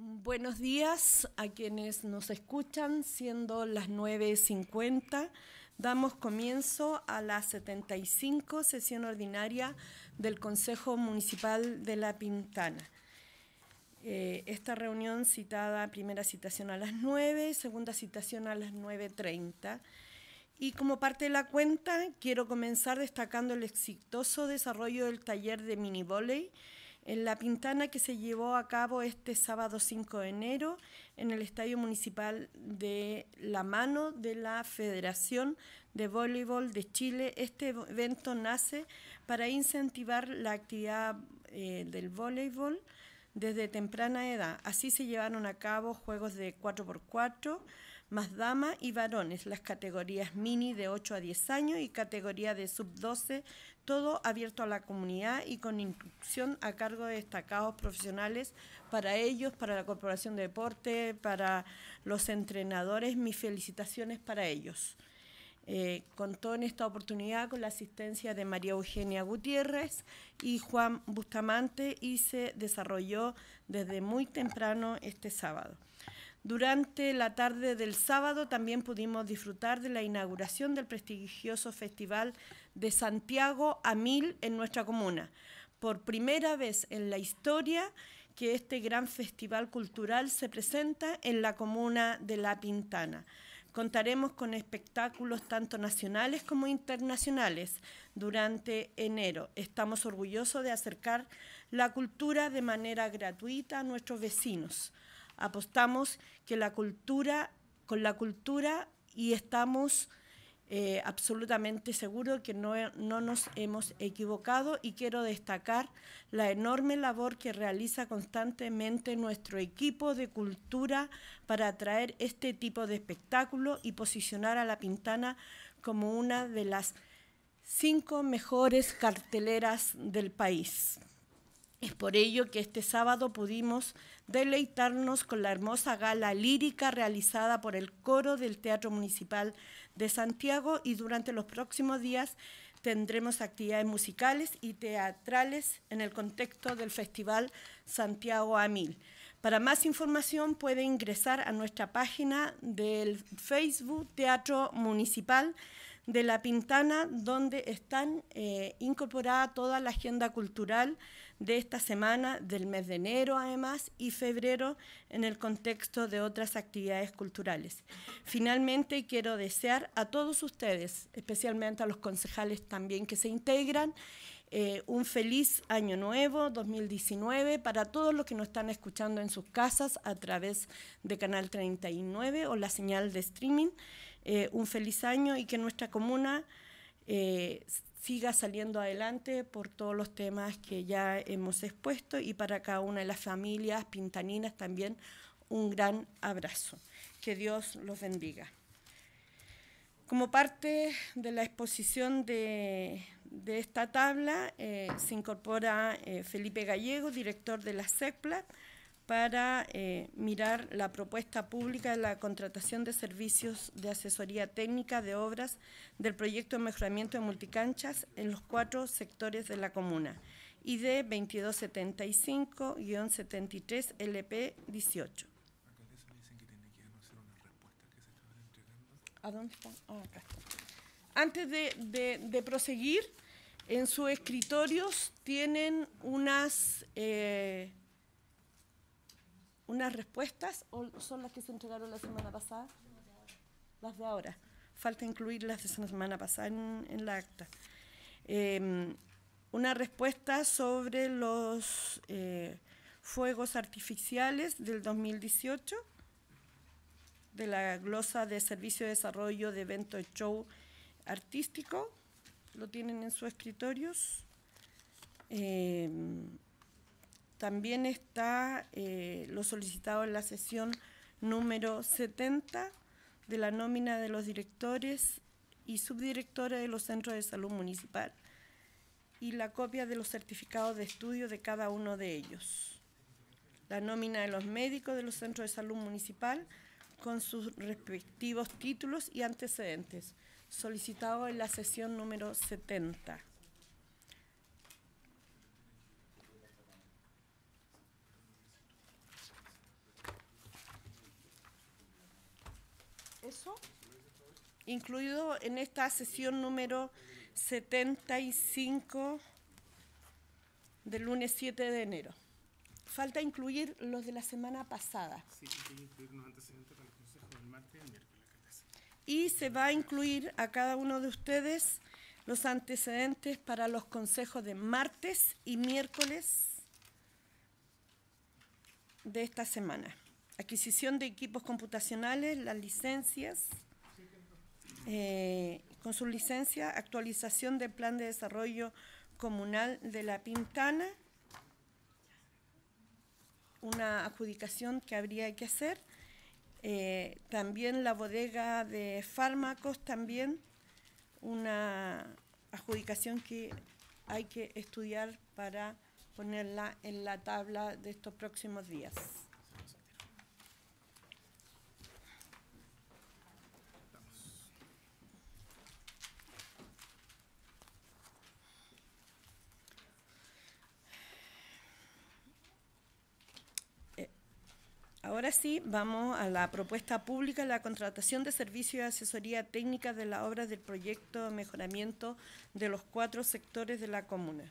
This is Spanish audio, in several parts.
Buenos días a quienes nos escuchan, siendo las 9.50. Damos comienzo a la 75 sesión ordinaria del Consejo Municipal de La Pintana. Eh, esta reunión citada, primera citación a las 9, segunda citación a las 9.30. Y como parte de la cuenta, quiero comenzar destacando el exitoso desarrollo del taller de mini voley en la pintana que se llevó a cabo este sábado 5 de enero en el Estadio Municipal de La Mano de la Federación de Voleibol de Chile. Este evento nace para incentivar la actividad eh, del voleibol desde temprana edad. Así se llevaron a cabo juegos de 4x4, más damas y varones, las categorías mini de 8 a 10 años y categoría de sub 12 todo abierto a la comunidad y con instrucción a cargo de destacados profesionales para ellos, para la Corporación de Deporte, para los entrenadores. Mis felicitaciones para ellos. Eh, contó en esta oportunidad con la asistencia de María Eugenia Gutiérrez y Juan Bustamante y se desarrolló desde muy temprano este sábado. Durante la tarde del sábado también pudimos disfrutar de la inauguración del prestigioso Festival de Santiago a Mil en nuestra comuna. Por primera vez en la historia que este gran festival cultural se presenta en la comuna de La Pintana. Contaremos con espectáculos tanto nacionales como internacionales durante enero. Estamos orgullosos de acercar la cultura de manera gratuita a nuestros vecinos. Apostamos que la cultura, con la cultura y estamos eh, absolutamente seguro que no, no nos hemos equivocado y quiero destacar la enorme labor que realiza constantemente nuestro equipo de cultura para atraer este tipo de espectáculo y posicionar a La Pintana como una de las cinco mejores carteleras del país. Es por ello que este sábado pudimos deleitarnos con la hermosa gala lírica realizada por el coro del Teatro Municipal de Santiago y durante los próximos días tendremos actividades musicales y teatrales en el contexto del Festival Santiago a Mil. Para más información puede ingresar a nuestra página del Facebook Teatro Municipal de La Pintana, donde están incorporadas eh, incorporada toda la agenda cultural de esta semana, del mes de enero además, y febrero en el contexto de otras actividades culturales. Finalmente, quiero desear a todos ustedes, especialmente a los concejales también que se integran, eh, un feliz año nuevo 2019 para todos los que nos están escuchando en sus casas a través de Canal 39 o la señal de streaming. Eh, un feliz año y que nuestra comuna eh, siga saliendo adelante por todos los temas que ya hemos expuesto y para cada una de las familias pintaninas también un gran abrazo. Que Dios los bendiga. Como parte de la exposición de, esta tabla eh, se incorpora eh, Felipe Gallego, director de la CEPLA para eh, mirar la propuesta pública de la contratación de servicios de asesoría técnica de obras del proyecto de mejoramiento de multicanchas en los cuatro sectores de la comuna, ID 2275-73-LP18. ¿A dónde ah, acá. Antes de, proseguir, en sus escritorios tienen unas... Eh, unas respuestas o son las que se entregaron la semana pasada? Las de ahora. Falta incluir las de la semana pasada en, la acta. Em, una respuesta sobre los eh, fuegos artificiales del 2018, de la glosa de Servicio de Desarrollo de Evento Show Artístico. Lo tienen en sus escritorios. Eh, em, también está eh, lo solicitado en la sesión número 70 de la nómina de los directores y subdirectores de los centros de salud municipal y la copia de los certificados de estudio de cada uno de ellos. La nómina de los médicos de los centros de salud municipal con sus respectivos títulos y antecedentes, solicitado en la sesión número 70. incluido en esta sesión número 75 del lunes 7 de enero. Falta incluir los de la semana pasada. Sí, que incluir antecedentes para el Consejo del martes y miércoles. Y se va a incluir a cada uno de ustedes los antecedentes para los consejos de martes y miércoles de esta semana. Adquisición de equipos computacionales, las licencias, eh, con su licencia, actualización del plan de desarrollo comunal de La Pintana, una adjudicación que habría que hacer. Eh, también la bodega de fármacos, también una adjudicación que hay que estudiar para ponerla en la tabla de estos próximos días. Ahora sí, vamos a la propuesta pública, la contratación de servicios de asesoría técnica de las obras del proyecto de mejoramiento de los cuatro sectores de la comuna.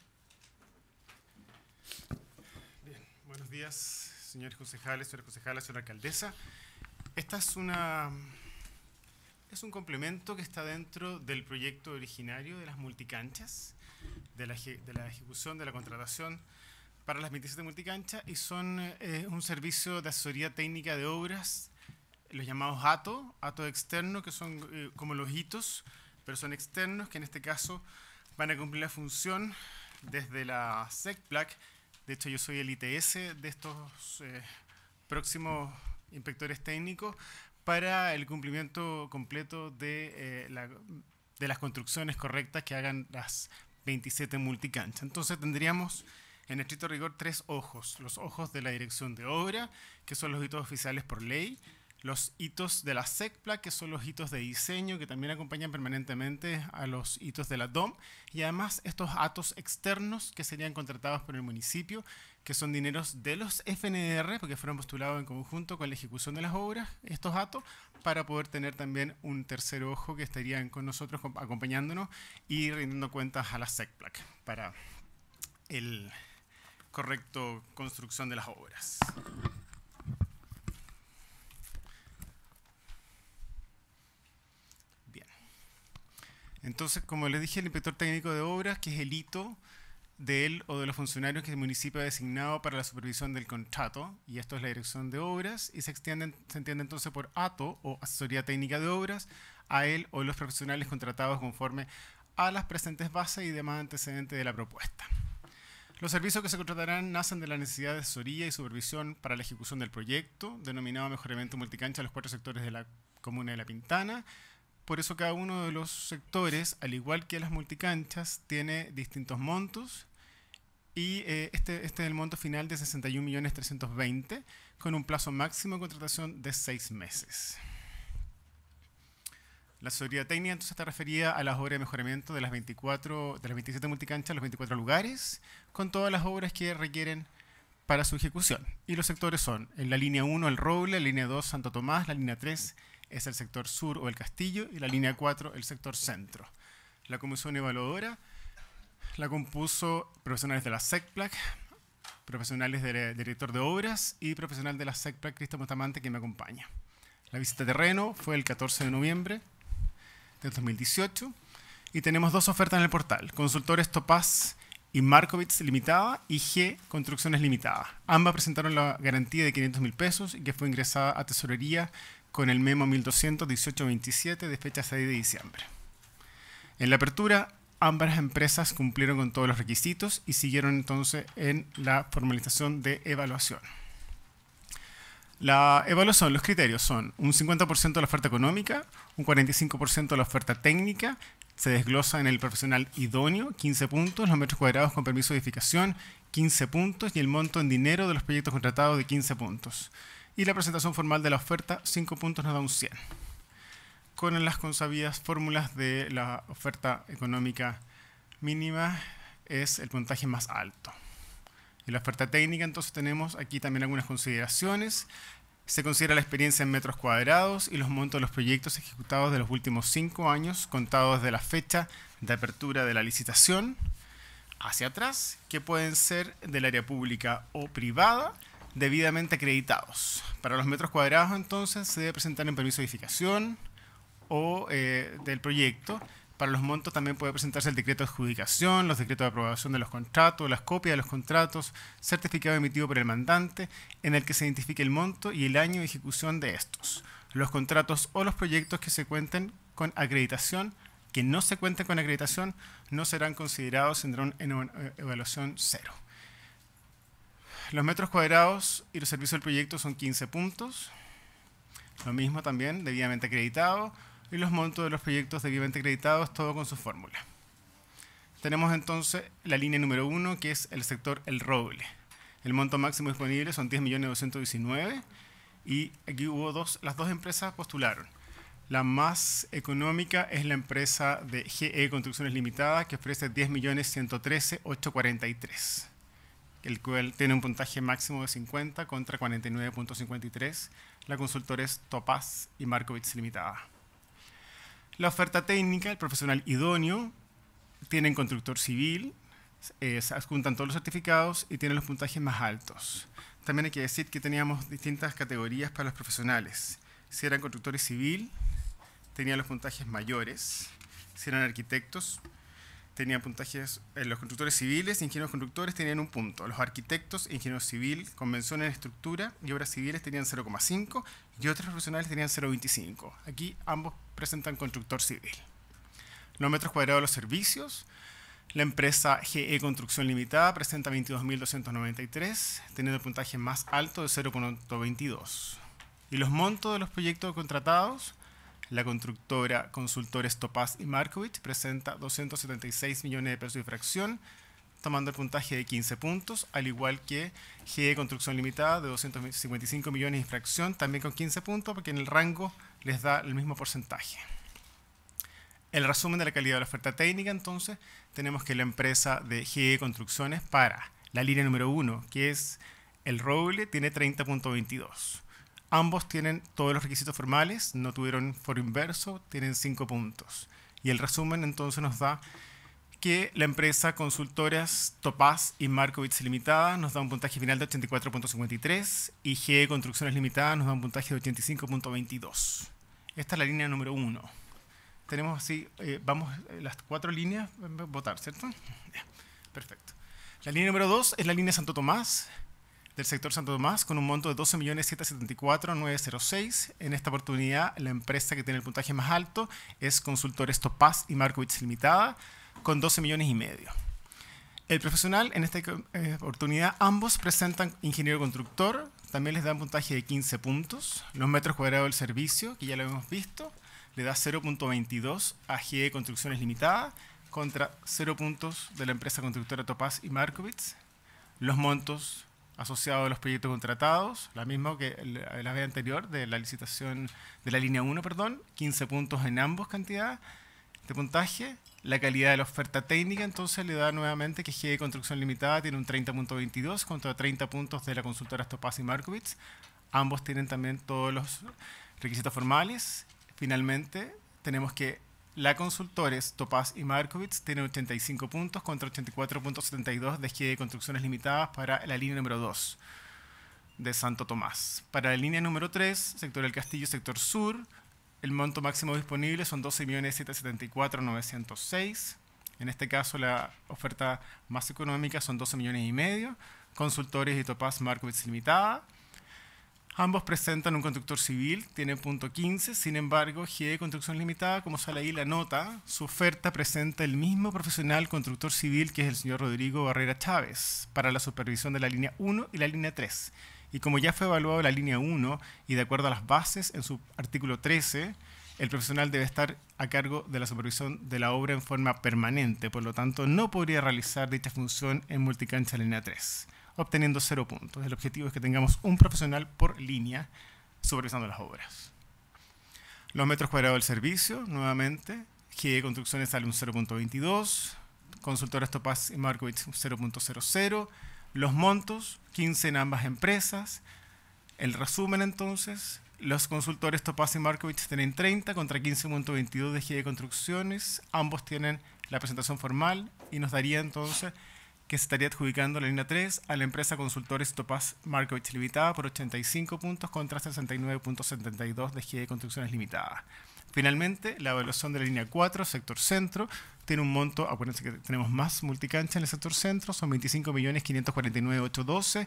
Bien, buenos días, señores concejales, señora concejala, señora alcaldesa. Esta es una... Es un complemento que está dentro del proyecto originario de las multicanchas, de la, de la ejecución de la contratación para las 27 multicanchas, y son eh, un servicio de asesoría técnica de obras, los llamados ATO, ATO externo, que son eh, como los hitos, pero son externos, que en este caso van a cumplir la función desde la SECPLAC. De hecho, yo soy el ITS de estos eh, próximos inspectores técnicos para el cumplimiento completo de, la, de las construcciones correctas que hagan las 27 multicanchas. Entonces tendríamos en estricto rigor tres ojos, los ojos de la dirección de obra, que son los hitos oficiales por ley, los hitos de la SECPLA, que son los hitos de diseño, que también acompañan permanentemente a los hitos de la DOM, y además estos atos externos que serían contratados por el municipio, que son dineros de los FNR, porque fueron postulados en conjunto con la ejecución de las obras, estos atos, para poder tener también un tercer ojo que estarían con nosotros acompañándonos y rindiendo cuentas a la SECPLA para el, correcto construcción de las obras. Bien. Entonces, como les dije, el inspector técnico de obras, que es el hito de él o de los funcionarios que el municipio ha designado para la supervisión del contrato, y esto es la dirección de obras, y se, se entiende entonces por ATO o asesoría técnica de obras, a él o los profesionales contratados conforme a las presentes bases y demás antecedentes de la propuesta. Los servicios que se contratarán nacen de la necesidad de asesoría y supervisión para la ejecución del proyecto, denominado mejoramiento multicancha de los cuatro sectores de la comuna de La Pintana. Por eso cada uno de los sectores, al igual que las multicanchas, tiene distintos montos y eh, este, este es el monto final de 61.320.000 con un plazo máximo de contratación de seis meses. La asesoría técnica entonces está referida a las obras de mejoramiento de las 24, de las 27 multicanchas, los 24 lugares, con todas las obras que requieren para su ejecución. Y los sectores son, en la línea 1 el Roble, la línea 2 Santo Tomás, la línea 3 es el sector sur o el Castillo y la línea 4 el sector centro. La comisión evaluadora la compuso profesionales de la SECPLAC, profesionales del director de obras y profesional de la SECPLAC Cristo Montamante que me acompaña. La visita de terreno fue el 14 de noviembre de 2018 y tenemos dos ofertas en el portal. Consultores Topaz y Markovitz Limitada y G Construcciones limitada. Ambas presentaron la garantía de 500 mil pesos y que fue ingresada a tesorería con el memo 1218.27 de fecha 6 de diciembre. En la apertura, ambas empresas cumplieron con todos los requisitos y siguieron entonces en la formalización de evaluación. La evaluación, los criterios son un 50% de la oferta económica, un 45% de la oferta técnica se desglosa en el profesional idóneo, 15 puntos, los metros cuadrados con permiso de edificación, 15 puntos, y el monto en dinero de los proyectos contratados de 15 puntos. Y la presentación formal de la oferta, 5 puntos, nos da un 100. Con las consabidas fórmulas de la oferta económica mínima es el puntaje más alto. En la oferta técnica entonces tenemos aquí también algunas consideraciones. Se considera la experiencia en metros cuadrados y los montos de los proyectos ejecutados de los últimos cinco años, contados desde la fecha de apertura de la licitación hacia atrás, que pueden ser del área pública o privada, debidamente acreditados. Para los metros cuadrados, entonces, se debe presentar en permiso de edificación o eh, del proyecto para los montos también puede presentarse el decreto de adjudicación, los decretos de aprobación de los contratos, las copias de los contratos, certificado emitido por el mandante, en el que se identifique el monto y el año de ejecución de estos, los contratos o los proyectos que se cuenten con acreditación, que no se cuenten con acreditación, no serán considerados, tendrán en eh, evaluación cero. Los metros cuadrados y los servicios del proyecto son 15 puntos. Lo mismo también, debidamente acreditado y los montos de los proyectos debidamente acreditados, todo con su fórmula. Tenemos entonces la línea número uno, que es el sector El Roble. El monto máximo disponible son 10.219 y aquí hubo dos, las dos empresas postularon. La más económica es la empresa de GE Construcciones Limitadas, que ofrece 10.113.843, el cual tiene un puntaje máximo de 50 contra 49.53. La consultora es Topaz y Markovits Limitada. La oferta técnica, el profesional idóneo, tienen constructor civil, eh, se todos los certificados y tienen los puntajes más altos. También hay que decir que teníamos distintas categorías para los profesionales. Si eran constructores civil, tenían los puntajes mayores. Si eran arquitectos, puntajes, eh, los constructores civiles, ingenieros constructores tenían un punto, los arquitectos, ingenieros civil, convenciones en estructura y obras civiles tenían 0,5 y otros profesionales tenían 0,25. Aquí ambos presentan constructor civil. Los metros cuadrados de los servicios, la empresa GE Construcción Limitada presenta 22.293, teniendo el puntaje más alto de 0,22. Y los montos de los proyectos contratados, la constructora Consultores Topaz y Markowitz presenta 276 millones de pesos de fracción, tomando el puntaje de 15 puntos, al igual que GE Construcción Limitada de 255 millones de infracción, también con 15 puntos, porque en el rango les da el mismo porcentaje. El resumen de la calidad de la oferta técnica, entonces, tenemos que la empresa de GE Construcciones para la línea número 1, que es el roble, tiene 30.22. Ambos tienen todos los requisitos formales, no tuvieron foro inverso, tienen cinco puntos. Y el resumen entonces nos da que la empresa consultoras Topaz y Markovitz Limitada nos da un puntaje final de 84.53 y GE Construcciones Limitada nos da un puntaje de 85.22. Esta es la línea número uno. Tenemos así, eh, vamos, eh, las cuatro líneas, votar, ¿cierto? perfecto. La línea número dos es la línea Santo Tomás, del sector Santo Tomás con un monto de 12.774.906. En esta oportunidad, la empresa que tiene el puntaje más alto es Consultores Topaz y Markowitz Limitada con 12 millones y medio. El profesional, en esta eh, oportunidad, ambos presentan ingeniero constructor, también les da un puntaje de 15 puntos, los metros cuadrados del servicio, que ya lo hemos visto, le da 0.22 a GE Construcciones Limitada contra 0 puntos de la empresa constructora Topaz y Markowitz, los montos asociado a los proyectos contratados, la misma que eh, la vez anterior, de la licitación de la línea 1, perdón, 15 puntos en ambos cantidades de puntaje, la calidad de la oferta técnica, entonces le da nuevamente que GE Construcción Limitada tiene un 30.22 contra 30 puntos de la consultora Stopaz y Markowitz Ambos tienen también todos los requisitos formales. Finalmente, tenemos que la Consultores, Topaz y Markowitz tiene 85 puntos contra 84.72 de de Construcciones Limitadas para la línea número 2 de Santo Tomás. Para la línea número 3, sector El Castillo, sector Sur, el monto máximo disponible son 12.774.906. En este caso, la oferta más económica son 12 millones y medio. Consultores y Topaz Markowitz Limitada. Ambos presentan un constructor civil, tiene punto 15, sin embargo, GE Construcción Limitada, como sale ahí la nota, su oferta presenta el mismo profesional constructor civil que es el señor Rodrigo Barrera Chávez para la supervisión de la línea 1 y la línea 3. Y como ya fue evaluado la línea 1 y de acuerdo a las bases en su artículo 13, el profesional debe estar a cargo de la supervisión de la obra en forma permanente, por lo tanto no podría realizar dicha función en multicancha línea 3 obteniendo cero puntos. El objetivo es que tengamos un profesional por línea supervisando las obras. Los metros cuadrados del servicio, nuevamente, de Construcciones sale un 0.22, consultores Topaz y Markovich 0.00, los montos, 15 en ambas empresas. El resumen entonces, los consultores Topaz y Markovich tienen 30 contra 15.22 de de Construcciones, ambos tienen la presentación formal y nos daría entonces que se estaría adjudicando la línea 3 a la empresa consultores Topaz Markovich Limitada por 85 puntos contra 69.72 de de Construcciones Limitada. Finalmente, la evaluación de la línea 4, sector centro, tiene un monto, acuérdense que tenemos más multicancha en el sector centro, son 25.549.812.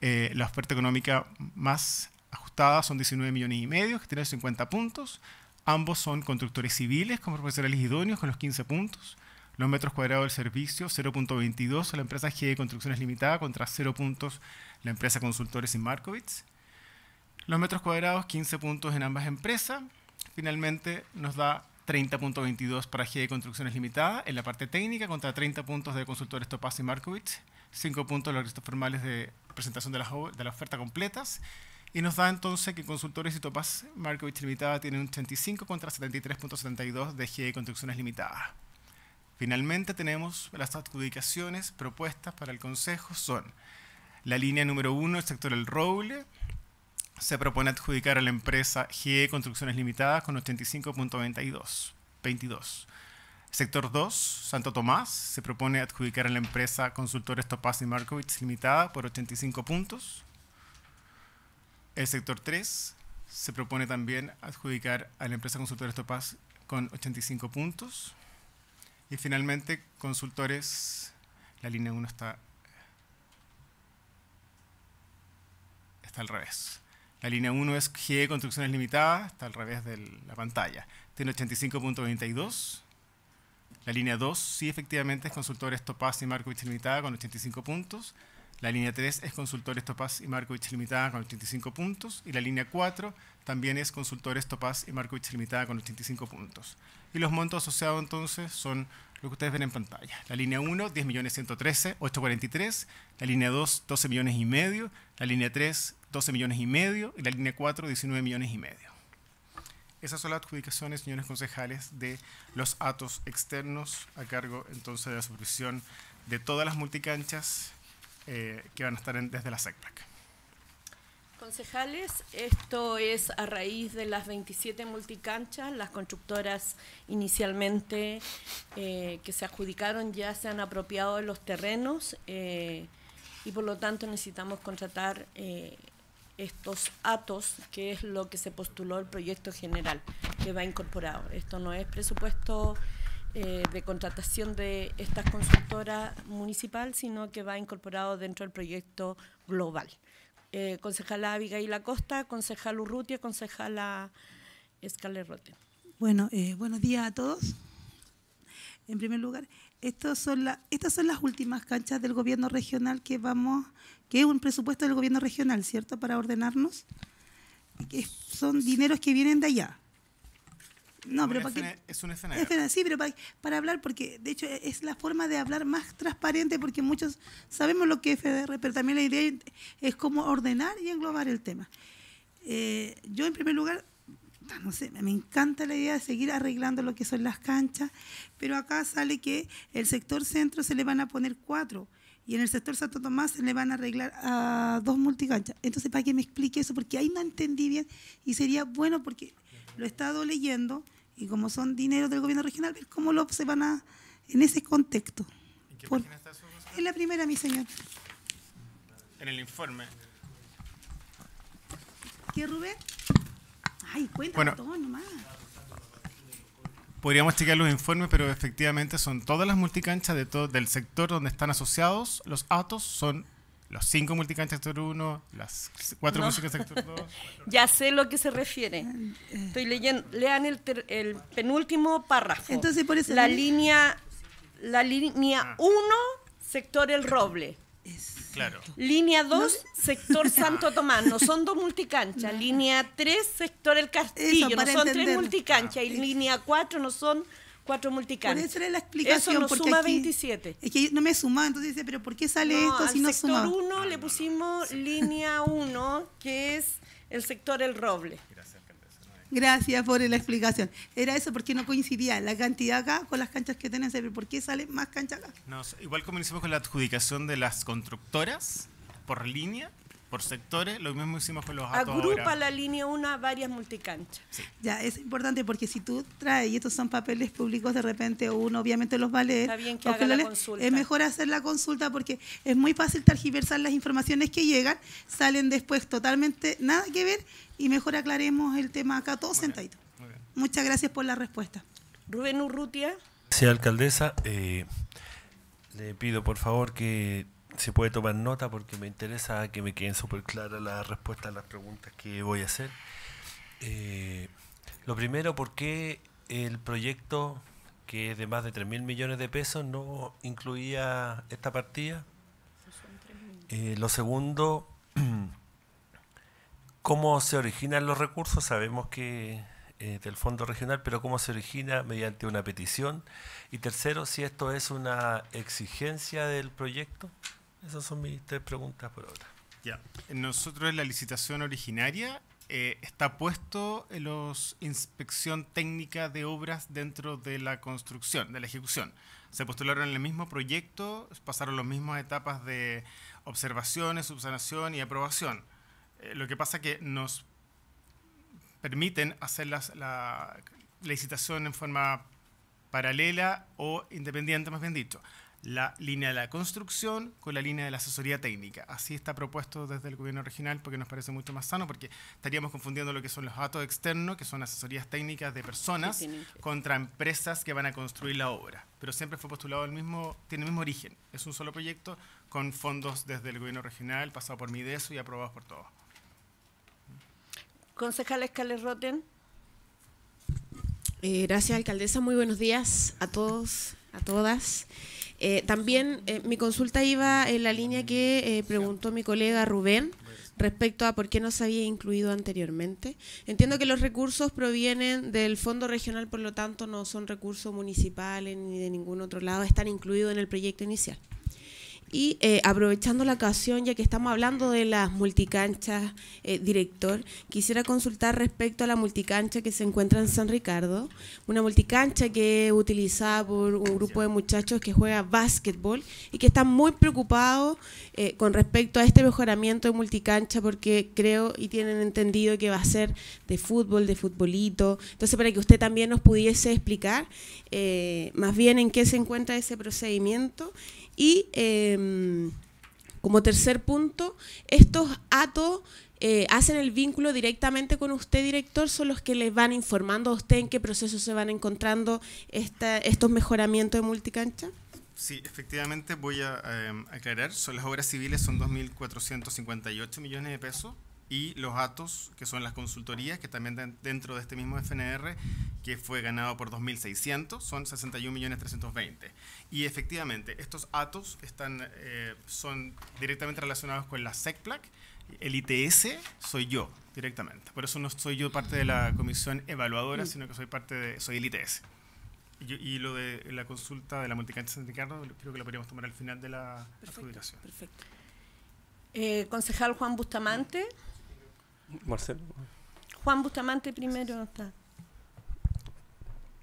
Eh, la oferta económica más ajustada son 19 millones y medio, que tiene 50 puntos. Ambos son constructores civiles como profesionales idóneos con los 15 puntos los metros cuadrados del servicio, 0.22 la empresa GE Construcciones Limitada contra 0 puntos la empresa Consultores y Markowitz. Los metros cuadrados, 15 puntos en ambas empresas. Finalmente nos da 30.22 para GE Construcciones Limitada en la parte técnica contra 30 puntos de Consultores Topaz y Markowitz. 5 puntos los restos formales de presentación de de la oferta completas. Y nos da entonces que Consultores y Topaz Markovits Limitada tienen un 85 contra 73.72 de GE Construcciones Limitada. Finalmente tenemos las adjudicaciones propuestas para el Consejo son la línea número uno, el sector El Roble, se propone adjudicar a la empresa GE Construcciones Limitadas con 85.22. 22. Sector 2, Santo Tomás, se propone adjudicar a la empresa Consultores Topaz y Markovich Limitada por 85 puntos. El sector 3 se propone también adjudicar a la empresa Consultores Topaz con 85 puntos. Y finalmente, consultores, la línea 1 está, está al revés. La línea 1 es GE Construcciones Limitadas, está al revés de la pantalla. Tiene 85.22. La línea 2 sí efectivamente es Consultores Topaz y Markovich Limitada con 85 puntos. La línea 3 es Consultores Topaz y Markovich Limitada con 85 puntos. Y la línea 4 también es Consultores Topaz y Markovich Limitada con 85 puntos. Y los montos asociados entonces son lo que ustedes ven en pantalla. La línea 1, 10 millones 113, 843. La línea 2, 12 millones y medio. La línea 3, 12 millones y medio. Y la línea 4, 19 millones y medio. Esas son las adjudicaciones, señores concejales, de los atos externos a cargo entonces de la supervisión de todas las multicanchas eh, que van a estar desde la SECPAC. Concejales, esto es a raíz de las 27 multicanchas. Las constructoras inicialmente eh, que se adjudicaron ya se han apropiado de los terrenos eh, y por lo tanto necesitamos contratar estos atos, que es lo que se postuló el proyecto general que va incorporado. Esto no es presupuesto eh, de contratación de esta consultora municipal, sino que va incorporado dentro del proyecto global. Eh, y la Costa, concejal Urrutia, concejala Escaler Bueno, eh, buenos días a todos. En primer lugar, son estas son las últimas canchas del gobierno regional que vamos, que es un presupuesto del gobierno regional, ¿cierto? Para ordenarnos. Que son dineros que vienen de allá no, pero para es un escenario sí, pero para, hablar, porque de hecho e-, es la forma de hablar más transparente, porque muchos sabemos lo que es FDR, pero también la idea es cómo ordenar y englobar el tema. Eh, yo, en primer lugar, no sé, me encanta la idea de seguir arreglando lo que son las canchas, pero acá sale que el sector centro se le van a poner cuatro y en el sector Santo Tomás se le van a arreglar a dos multicanchas. Entonces, para que me explique eso, porque ahí no entendí bien y sería bueno porque lo he estado leyendo y como son dineros del gobierno regional, ¿cómo lo observan a, en ese contexto? ¿En la primera, mi señor. En el informe. ¿Qué, Rubén? Ay, cuéntame todo nomás. Podríamos checar los informes, pero efectivamente son todas las multicanchas de todo, del sector donde están asociados. Los autos, son los cinco multicanchas sector uno, las cuatro músicas sector dos... ya sé lo que se refiere. Estoy leyendo, lean el, penúltimo párrafo. Entonces, por eso la línea la línea 1, ah. sector El Roble. Claro. Línea 2, sector Santo Tomás. No son dos multicanchas. Línea 3, sector El Castillo. no son tres multicanchas. Ah. Y línea 4 no son cuatro multican. Esa era la explicación. suma 27. Es que no me sumaba, entonces dice, pero ¿por qué sale esto si no suma? Al sector 1 ah, le pusimos línea 1, que es el sector El Roble. Gracias. por la explicación. Era eso porque no coincidía la cantidad acá con las canchas que tenés, ¿por qué sale más cancha acá? igual como con la adjudicación de las constructoras por línea, por sectores, lo mismo hicimos con los Agrupa la línea 1 varias multicanchas. Ya, es importante porque si tú traes, y estos son papeles públicos de repente, uno obviamente los leer. Está bien que la consulta. Es mejor hacer la consulta porque es muy fácil tergiversar las informaciones que llegan, salen después totalmente nada que ver y mejor aclaremos el tema acá todos sentaditos. Muchas gracias por la respuesta. Rubén Urrutia. Sí, alcaldesa, eh, le pido por favor que se puede tomar nota porque me interesa que me queden súper claras las respuestas a las preguntas que voy a hacer. Eh, lo primero, ¿por qué el proyecto que es de más de 3 mil millones de pesos no incluía esta partida? Eh, lo segundo, ¿cómo se originan los recursos? Sabemos que eh, del Fondo Regional, pero ¿cómo se origina? Mediante una petición. Y tercero, si esto es una exigencia del proyecto. Esas son mis tres preguntas por ahora. Ya. Nosotros en la licitación originaria eh, está puesto en los inspección técnica de obras dentro de la construcción, de la ejecución. Se postularon en el mismo proyecto, pasaron las mismas etapas de observaciones, subsanación y aprobación. Eh, lo que pasa que nos permiten hacer la licitación en forma paralela o independiente, más bien dicho la línea de la construcción con la línea de la asesoría técnica. Así está propuesto desde el gobierno regional porque nos parece mucho más sano porque estaríamos confundiendo lo que son los datos externos, que son asesorías técnicas de personas, contra empresas que van a construir la obra. Pero siempre fue postulado el mismo, tiene el mismo origen. Es un solo proyecto con fondos desde el gobierno regional, pasado por Mideso y aprobados por todos. concejales les Roten. Eh, gracias, alcaldesa. Muy buenos días a todos, a todas. Eh, también eh, mi consulta iba en la línea que eh, preguntó mi colega Rubén respecto a por qué no se había incluido anteriormente. Entiendo que los recursos provienen del Fondo Regional, por lo tanto no son recursos municipales ni de ningún otro lado, están incluidos en el proyecto inicial. Y eh, aprovechando la ocasión, ya que estamos hablando de las multicanchas, eh, director, quisiera consultar respecto a la multicancha que se encuentra en San Ricardo, una multicancha que es utilizada por un grupo de muchachos que juega básquetbol y que están muy preocupados eh, con respecto a este mejoramiento de multicancha porque creo y tienen entendido que va a ser de fútbol, de futbolito. Entonces, para que usted también nos pudiese explicar más bien en qué se encuentra ese procedimiento y em, como tercer punto, estos atos eh, hacen el vínculo directamente con usted, director, son los que les van informando a usted en qué proceso se van encontrando estos mejoramientos de multicancha. Sí, efectivamente voy a em, aclarar, son las obras civiles son 2.458 millones de pesos, y los ATOS, que son las consultorías, que también dentro de este mismo FNR, que fue ganado por 2.600, son 61.320. Y efectivamente, estos ATOS están, eh, son directamente relacionados con la SECPLAC, el ITS soy yo directamente. Por eso no soy yo parte de la comisión evaluadora, mm. sino que soy parte de, soy el ITS. Y, lo de la consulta de la multicante San Ricardo, creo que lo podríamos tomar al final de la Perfecto. Eh, concejal Juan Bustamante. Marcelo. Juan Bustamante primero está.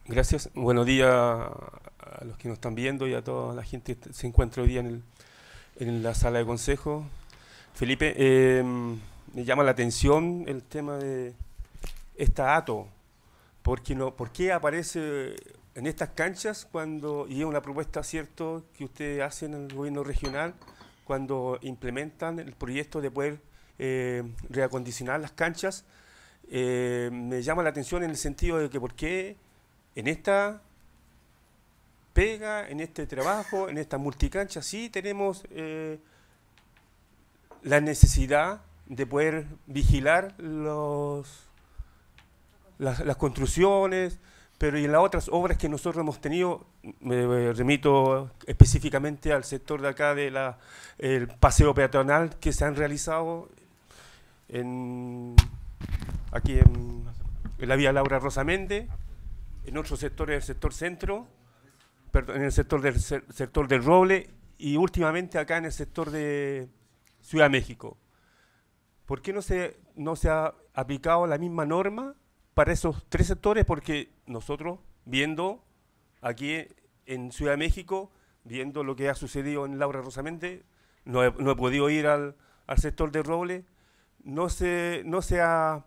Gracias. Buenos días a los que nos están viendo y a toda la gente que se encuentra hoy día en, el, en la sala de consejo. Felipe, em, me llama la atención el tema de esta ATO. Porque no, ¿Por qué aparece en estas canchas cuando, y es una propuesta, cierto, que ustedes hacen en el gobierno regional, cuando implementan el proyecto de poder eh, reacondicionar las canchas, eh, me llama la atención en el sentido de que por qué en esta pega, en este trabajo, en esta multicancha, sí tenemos eh, la necesidad de poder vigilar los, las, construcciones, pero y en las otras obras que nosotros hemos tenido, me remito específicamente al sector de acá del paseo peatonal que se han realizado en, aquí en, la vía Laura Rosamente, en otros sectores del sector centro, en el sector del sector del Roble y últimamente acá en el sector de Ciudad de México. ¿Por qué no se, no se ha aplicado la misma norma para esos tres sectores? Porque nosotros, viendo aquí en Ciudad de México, viendo lo que ha sucedido en Laura Rosamente, no he, no he podido ir al, sector del Roble, no se, no ha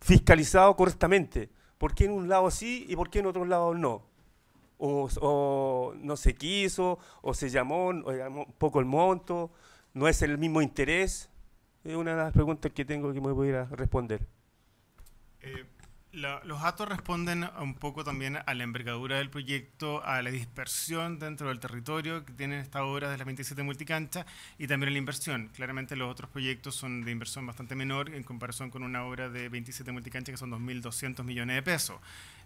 fiscalizado correctamente. ¿Por qué en un lado sí y por qué en otro lado no? O, no se quiso, o se llamó, o poco el monto, no es el mismo interés. Es una de las preguntas que tengo que me voy a responder. Eh, los datos responden un poco también a la envergadura del proyecto, a la dispersión dentro del territorio que tienen esta obra de las 27 multicanchas y también a la inversión. Claramente los otros proyectos son de inversión bastante menor en comparación con una obra de 27 multicanchas que son 2.200 millones de pesos.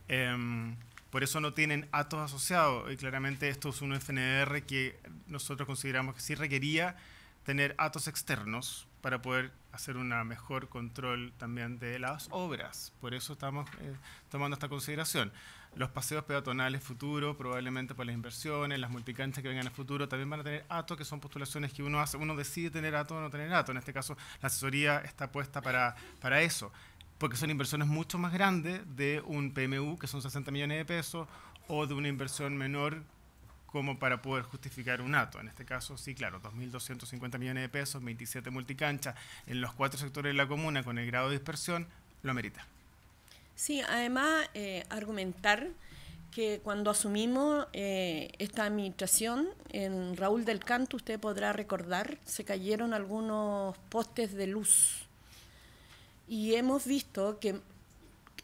Em, por eso no tienen datos asociados y claramente esto es un FNR que nosotros consideramos que sí requería tener datos externos para poder hacer un mejor control también de las obras. Por eso estamos eh, tomando esta consideración. Los paseos peatonales futuros, probablemente por las inversiones, las multicanchas que vengan en el futuro, también van a tener ato, que son postulaciones que uno hace, uno decide tener ato o no tener ato. En este caso, la asesoría está puesta para, para eso, porque son inversiones mucho más grandes de un PMU, que son 60 millones de pesos, o de una inversión menor como para poder justificar un acto. En este caso, sí, claro, 2.250 millones de pesos, 27 multicanchas en los cuatro sectores de la comuna con el grado de dispersión, lo amerita. Sí, además, eh, argumentar que cuando asumimos eh, esta administración, en Raúl del Canto, usted podrá recordar, se cayeron algunos postes de luz. Y hemos visto que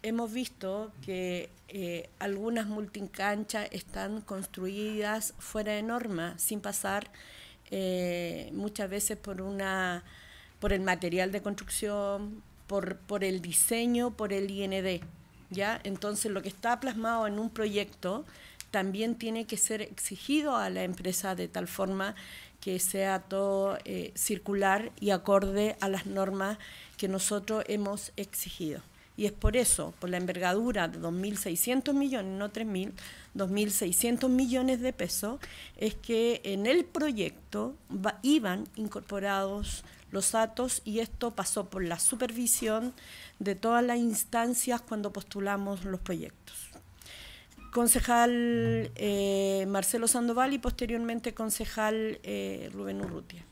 hemos visto que eh, algunas multicanchas están construidas fuera de norma, sin pasar eh, muchas veces por una por el material de construcción, por, el diseño, por el IND. ¿ya? Entonces lo que está plasmado en un proyecto también tiene que ser exigido a la empresa de tal forma que sea todo eh, circular y acorde a las normas que nosotros hemos exigido y es por eso, por la envergadura de 2.600 millones, no 3.000, 2.600 millones de pesos, es que en el proyecto iban incorporados los datos y esto pasó por la supervisión de todas las instancias cuando postulamos los proyectos concejal eh, Marcelo Sandoval y posteriormente concejal eh, Rubén Urrutia.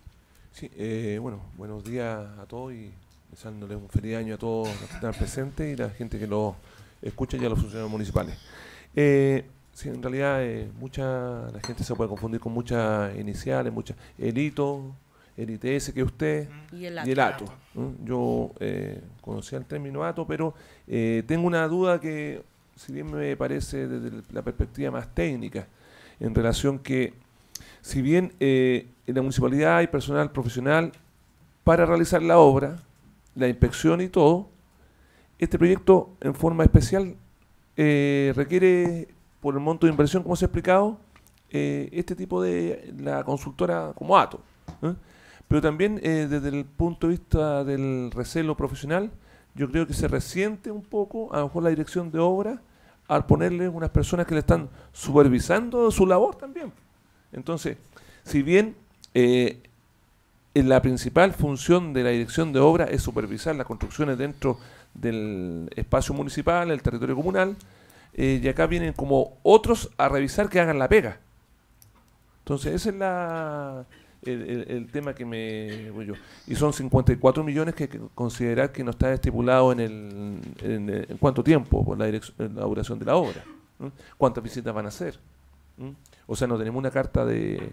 Sí, eh, bueno, buenos días a todos y Deseándole un feliz año a todos los que están presentes y a la gente que lo escucha y a los funcionarios municipales. Eh, sí, en realidad eh, mucha la gente se puede confundir con muchas iniciales, muchas hito, el ITS que usted y el ato. Yo eh, conocía el término ato, pero tengo una duda que, si bien me parece desde la perspectiva más técnica, en relación que, si bien en la municipalidad hay personal profesional para realizar la obra, la inspección y todo, este proyecto en forma especial eh, requiere, por el monto de inversión, como se ha explicado, eh, este tipo de la consultora como ATO. ¿eh? Pero también desde el punto de vista del recelo profesional, yo creo que se resiente un poco, a lo mejor la dirección de obra, al ponerle unas personas que le están supervisando su labor también. Entonces, si bien la principal función de la dirección de obra es supervisar las construcciones dentro del espacio municipal, el territorio comunal, eh, y acá vienen como otros a revisar que hagan la pega. Entonces, ese es el, tema que me Y son 54 millones que, considerar que no está estipulado en, el, en, cuánto tiempo por la, la duración de la obra. ¿Cuántas visitas van a hacer? O sea, no tenemos una carta de,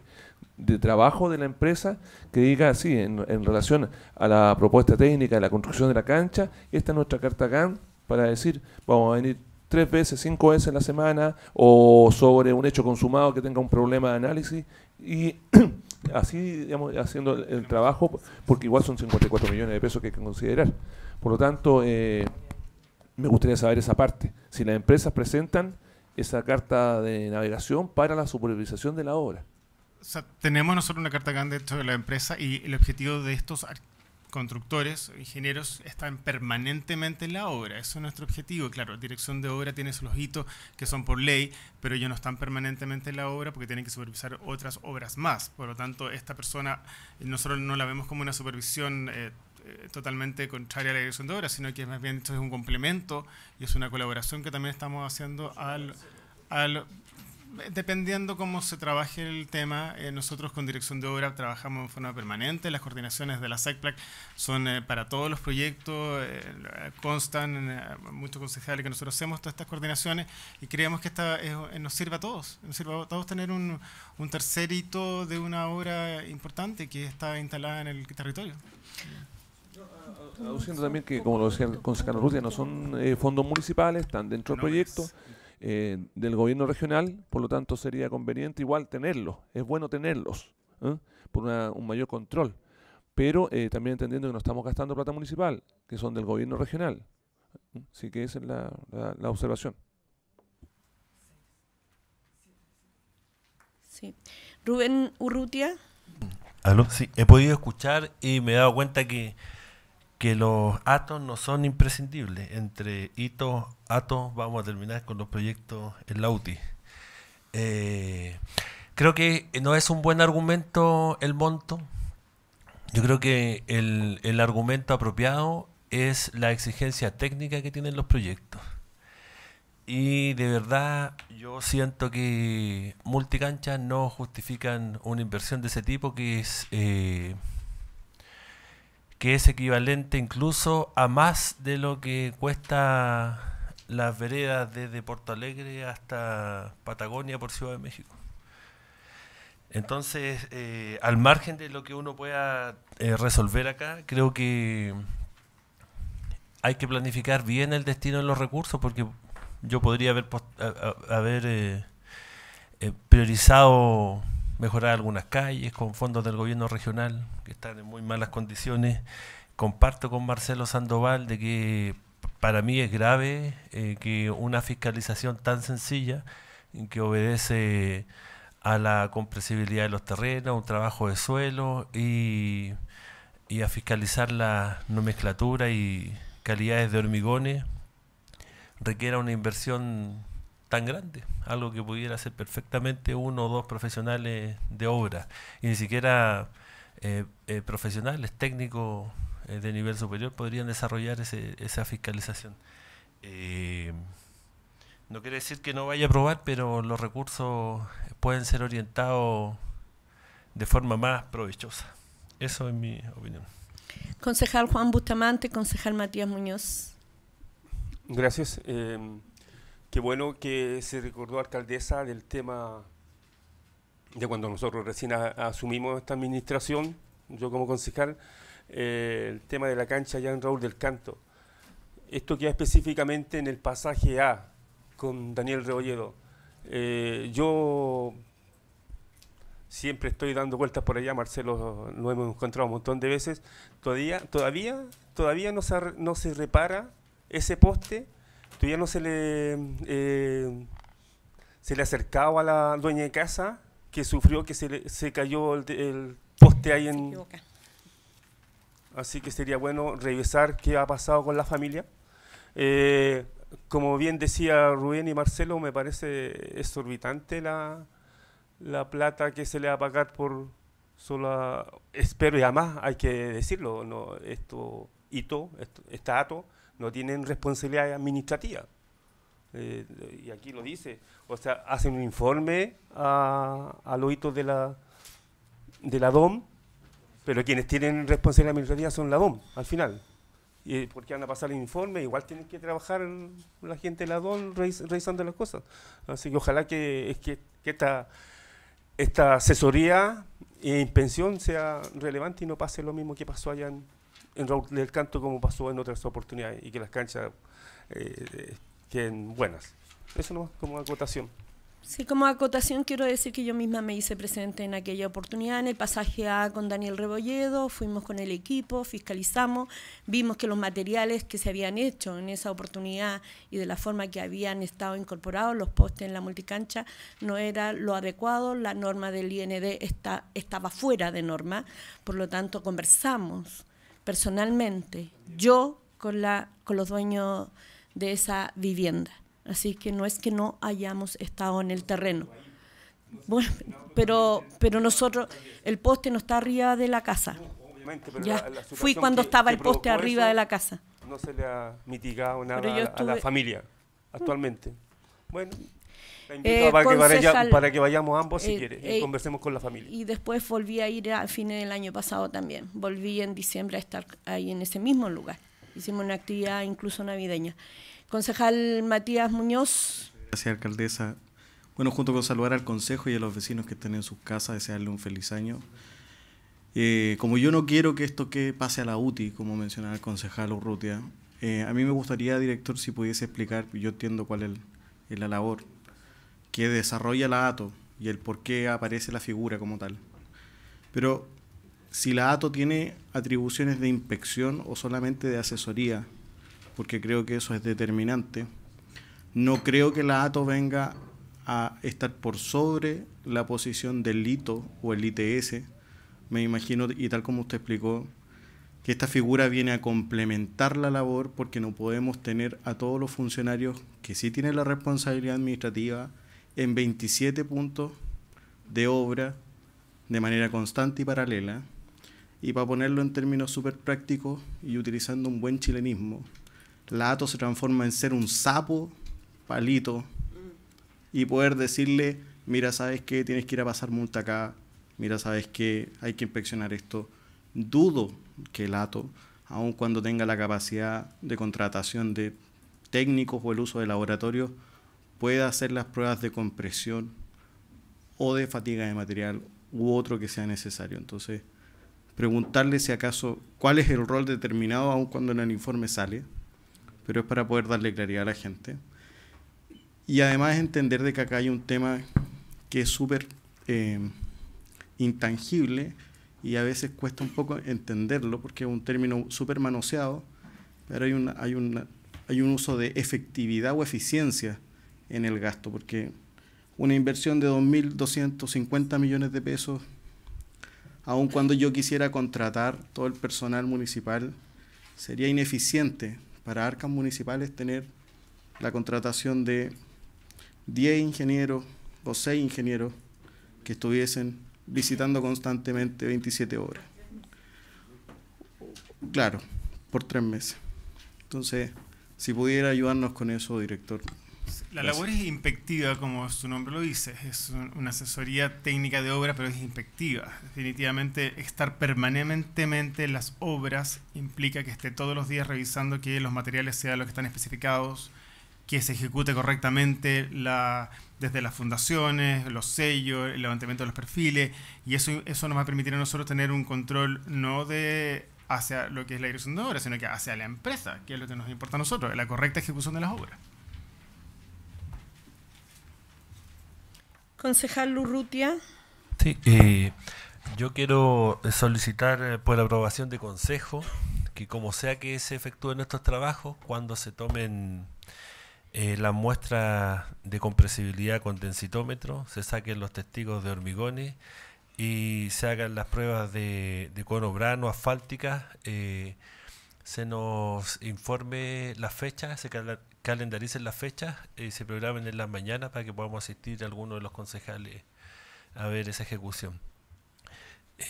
de trabajo de la empresa que diga así, en, relación a la propuesta técnica, de la construcción de la cancha, esta es nuestra carta GAN para decir, vamos a venir tres veces, cinco veces en la semana, o sobre un hecho consumado que tenga un problema de análisis, y así, digamos, haciendo el, trabajo, porque igual son 54 millones de pesos que hay que considerar. Por lo tanto, eh, me gustaría saber esa parte. Si las empresas presentan esa carta de navegación para la supervisación de la obra. tenemos nosotros una carta grande dentro de la empresa y el objetivo de estos constructores, ingenieros, están permanentemente en la obra. Eso es nuestro objetivo. Claro, dirección de obra tiene sus hitos que son por ley, pero ellos no están permanentemente en la obra porque tienen que supervisar otras obras más. Por lo tanto, esta persona, nosotros no la vemos como una supervisión eh, eh, totalmente contraria a la dirección de obra, sino que más bien esto es un complemento y es una colaboración que también estamos haciendo al, dependiendo cómo se trabaje el tema, eh, nosotros con dirección de obra trabajamos en forma permanente, las coordinaciones de la SACPLAC son eh, para todos los proyectos, constan muchos concejales que nosotros hacemos todas estas coordinaciones y creemos que esta, nos sirve a todos, nos sirve a todos tener un, un tercer hito de una obra importante que está instalada en el territorio traduciendo también que, como lo decía el concejal Rutia, no son eh, fondos municipales, están dentro del proyecto eh, del gobierno regional, por lo tanto sería conveniente igual tenerlos, es bueno tenerlos, ¿eh? por un mayor control, pero también entendiendo que no estamos gastando plata municipal, que son del gobierno regional. Así que esa es la, observación. Rubén Urrutia. Aló, sí, he podido escuchar y me he dado cuenta que que los atos no son imprescindibles. Entre hitos, atos, vamos a terminar con los proyectos en la UTI. Eh, creo que no es un buen argumento el monto. Yo creo que el, argumento apropiado es la exigencia técnica que tienen los proyectos. Y de verdad yo siento que multicanchas no justifican una inversión de ese tipo que es... Eh, que es equivalente incluso a más de lo que cuesta las veredas desde Porto Alegre hasta Patagonia por Ciudad de México. Entonces, eh, al margen de lo que uno pueda eh, resolver acá, creo que hay que planificar bien el destino de los recursos porque yo podría haber, haber eh, priorizado mejorar algunas calles con fondos del gobierno regional que están en muy malas condiciones. Comparto con Marcelo Sandoval de que para mí es grave eh, que una fiscalización tan sencilla que obedece a la compresibilidad de los terrenos, un trabajo de suelo y, y a fiscalizar la nomenclatura y calidades de hormigones requiera una inversión tan grande, algo que pudiera hacer perfectamente uno o dos profesionales de obra, y ni siquiera eh, eh, profesionales técnicos eh, de nivel superior podrían desarrollar ese, esa fiscalización. no quiere decir que no vaya a aprobar, pero los recursos pueden ser orientados de forma más provechosa. Eso es mi opinión. Concejal Juan Bustamante, concejal Matías Muñoz. Gracias. Qué bueno que se recordó, alcaldesa, del tema de cuando nosotros recién asumimos esta administración, yo como concejal, eh, el tema de la cancha ya en Raúl del Canto. Esto queda específicamente en el pasaje A con Daniel Rebolledo. Eh, yo siempre estoy dando vueltas por allá, Marcelo lo hemos encontrado un montón de veces. Todavía, todavía, todavía no se, no se repara ese poste ya no se le, eh, se le acercaba a la dueña de casa que sufrió que se, cayó el, poste ahí en... Así que sería bueno revisar qué ha pasado con la familia. Eh, como bien decía Rubén y Marcelo, me parece exorbitante la, plata que se le va a pagar por solo... Espero y además hay que decirlo, no, esto hito, esto, está ato, no tienen responsabilidad administrativa. Eh, y aquí lo dice, o sea, hacen un informe a, a los hitos de la, de la DOM, pero quienes tienen responsabilidad administrativa son la DOM, al final. y eh, porque van a pasar el informe, igual tienen que trabajar la gente de la DOM revisando las cosas. Así que ojalá que, que, que esta, esta asesoría e inspección sea relevante y no pase lo mismo que pasó allá en, en del Canto como pasó en otras oportunidades y que las canchas eh, queden buenas. Eso no como acotación. Sí, como acotación quiero decir que yo misma me hice presente en aquella oportunidad, en el pasaje A con Daniel Rebolledo, fuimos con el equipo, fiscalizamos, vimos que los materiales que se habían hecho en esa oportunidad y de la forma que habían estado incorporados los postes en la multicancha no era lo adecuado, la norma del IND está, estaba fuera de norma, por lo tanto conversamos personalmente, yo con, la, con los dueños de esa vivienda. Así que no es que no hayamos estado en el terreno. pero, pero nosotros, el poste no está arriba de la casa. Ya, fui cuando estaba el poste arriba de la casa. No se le ha mitigado nada a la familia actualmente. Bueno, eh, para, que para, que vayamos ambos si eh, y eh, conversemos con la familia. Y después volví a ir a fines del año pasado también. Volví en diciembre a estar ahí en ese mismo lugar. Hicimos una actividad incluso navideña. Concejal Matías Muñoz. Gracias, alcaldesa. Bueno, junto con saludar al consejo y a los vecinos que están en sus casas, desearle un feliz año. como yo no quiero que esto que pase a la UTI, como mencionaba el concejal Urrutia, a mí me gustaría, director, si pudiese explicar, yo entiendo cuál es la labor que desarrolla la ATO y el por qué aparece la figura como tal. Pero si la ATO tiene atribuciones de inspección o solamente de asesoría, porque creo que eso es determinante, no creo que la ATO venga a estar por sobre la posición del ITO o el ITS. Me imagino, y tal como usted explicó, que esta figura viene a complementar la labor porque no podemos tener a todos los funcionarios que sí tienen la responsabilidad administrativa en 27 puntos de obra de manera constante y paralela. Y para ponerlo en términos súper prácticos y utilizando un buen chilenismo, la ATO se transforma en ser un sapo, palito, y poder decirle, mira, sabes que tienes que ir a pasar multa acá, mira, sabes que hay que inspeccionar esto. Dudo que Lato ATO, aun cuando tenga la capacidad de contratación de técnicos o el uso de laboratorios, pueda hacer las pruebas de compresión o de fatiga de material u otro que sea necesario. Entonces, preguntarle si acaso cuál es el rol determinado, aún cuando en el informe sale, pero es para poder darle claridad a la gente. Y además entender de que acá hay un tema que es súper eh, intangible y a veces cuesta un poco entenderlo porque es un término súper manoseado, pero hay, hay, hay un uso de efectividad o eficiencia en el gasto, porque una inversión de 2.250 millones de pesos, aun cuando yo quisiera contratar todo el personal municipal, sería ineficiente para arcas municipales tener la contratación de 10 ingenieros o 6 ingenieros que estuviesen visitando constantemente 27 horas. Claro, por tres meses. Entonces, si pudiera ayudarnos con eso, director, la labor es inspectiva, como su nombre lo dice. Es una asesoría técnica de obra, pero es inspectiva. Definitivamente, estar permanentemente en las obras implica que esté todos los días revisando que los materiales sean los que están especificados, que se ejecute correctamente desde las fundaciones, los sellos, el levantamiento de los perfiles. Y eso, eso nos va a permitir a nosotros tener un control no de hacia lo que es la dirección de obra, sino que hacia la empresa, que es lo que nos importa a nosotros, la correcta ejecución de las obras. Concejal Lurrutia. Sí, eh, yo quiero solicitar eh, por aprobación de consejo que como sea que se efectúen estos trabajos, cuando se tomen eh, las muestras de compresibilidad con densitómetro, se saquen los testigos de hormigones y se hagan las pruebas de, de cono brano, asfálticas, se nos informe la fecha, se calendaricen las fechas y se programen en la mañana para que podamos asistir a alguno de los concejales a ver esa ejecución.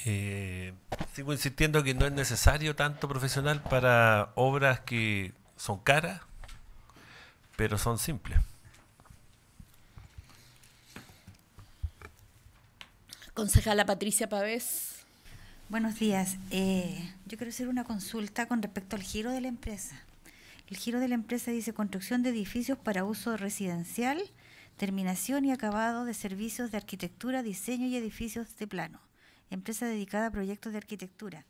Eh, sigo insistiendo que no es necesario tanto profesional para obras que son caras, pero son simples. Concejala Patricia Pavés. Buenos días. Eh, yo quiero hacer una consulta con respecto al giro de la empresa. El giro de la empresa dice construcción de edificios para uso residencial, terminación y acabado de servicios de arquitectura, diseño y edificios de plano. Empresa dedicada a proyectos de arquitectura.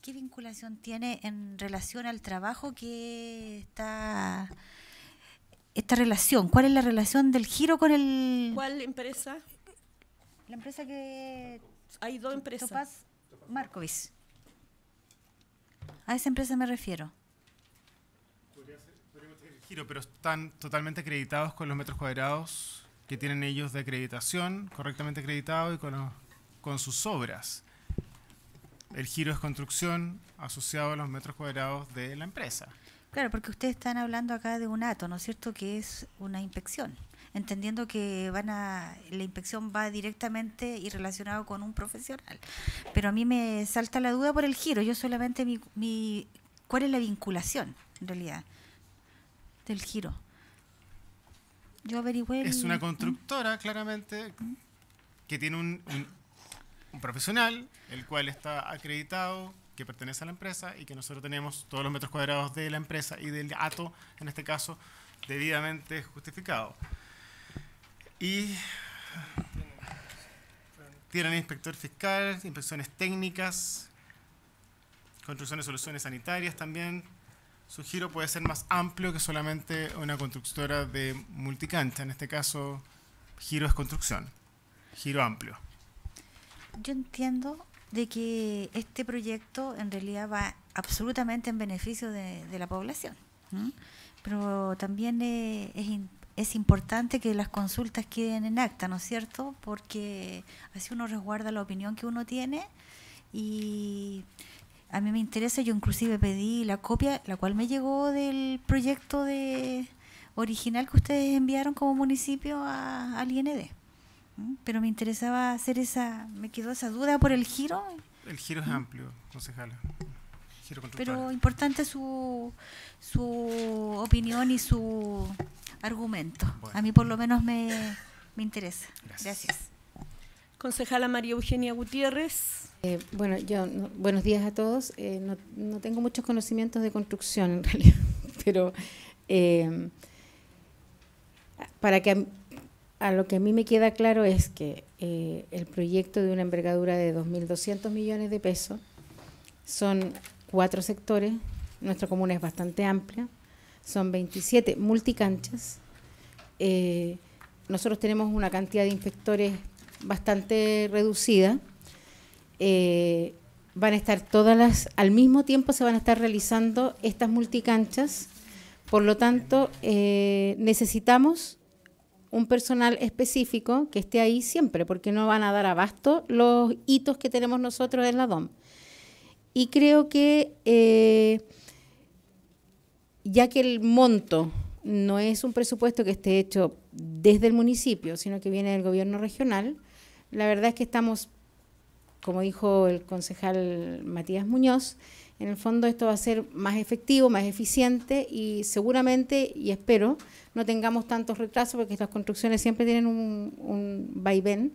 ¿Qué vinculación tiene en relación al trabajo que está esta relación? ¿Cuál es la relación del giro con el... ¿Cuál empresa? La empresa que... Hay dos empresas. Topaz A esa empresa me refiero pero están totalmente acreditados con los metros cuadrados que tienen ellos de acreditación, correctamente acreditado y con, sus obras. El giro es construcción asociado a los metros cuadrados de la empresa. Claro, porque ustedes están hablando acá de un ato, ¿no es cierto? Que es una inspección entendiendo que van a la inspección va directamente y relacionado con un profesional. Pero a mí me salta la duda por el giro. Yo solamente mi ¿cuál es la vinculación en realidad? el giro. Es una constructora, claramente, que tiene un, profesional, el cual está acreditado, que pertenece a la empresa y que nosotros tenemos todos los metros cuadrados de la empresa y del ATO, en este caso, debidamente justificado. Y tienen inspector fiscal, inspecciones técnicas, construcciones de soluciones sanitarias también, su giro puede ser más amplio que solamente una constructora de multicancha. En este caso, giro es construcción, giro amplio. Yo entiendo de que este proyecto en realidad va absolutamente en beneficio de, la población, pero también es, es importante que las consultas queden en acta, ¿no es cierto? Porque así uno resguarda la opinión que uno tiene y a mí me interesa, yo inclusive pedí la copia, la cual me llegó del proyecto de original que ustedes enviaron como municipio al IND. ¿Mm? Pero me interesaba hacer esa, me quedó esa duda por el giro. El giro es ¿Mm? amplio, concejala. Pero importante su, su opinión y su argumento. A mí por lo menos me, me interesa. Gracias. Concejala María Eugenia Gutiérrez. Eh, bueno, yo, buenos días a todos. Eh, no, tengo muchos conocimientos de construcción en realidad, pero eh, para que a, lo que a mí me queda claro es que el proyecto de una envergadura de 2.200 millones de pesos son cuatro sectores, nuestra comuna es bastante amplia, son 27 multicanchas. nosotros tenemos una cantidad de inspectores bastante reducida. Eh, van a estar todas las, al mismo tiempo se van a estar realizando estas multicanchas, por lo tanto eh, necesitamos un personal específico que esté ahí siempre, porque no van a dar abasto los hitos que tenemos nosotros en la DOM. Y creo que eh, ya que el monto no es un presupuesto que esté hecho desde el municipio, sino que viene del gobierno regional, la verdad es que estamos, como dijo el concejal Matías Muñoz, en el fondo esto va a ser más efectivo, más eficiente y seguramente, y espero, no tengamos tantos retrasos porque estas construcciones siempre tienen un, vaivén,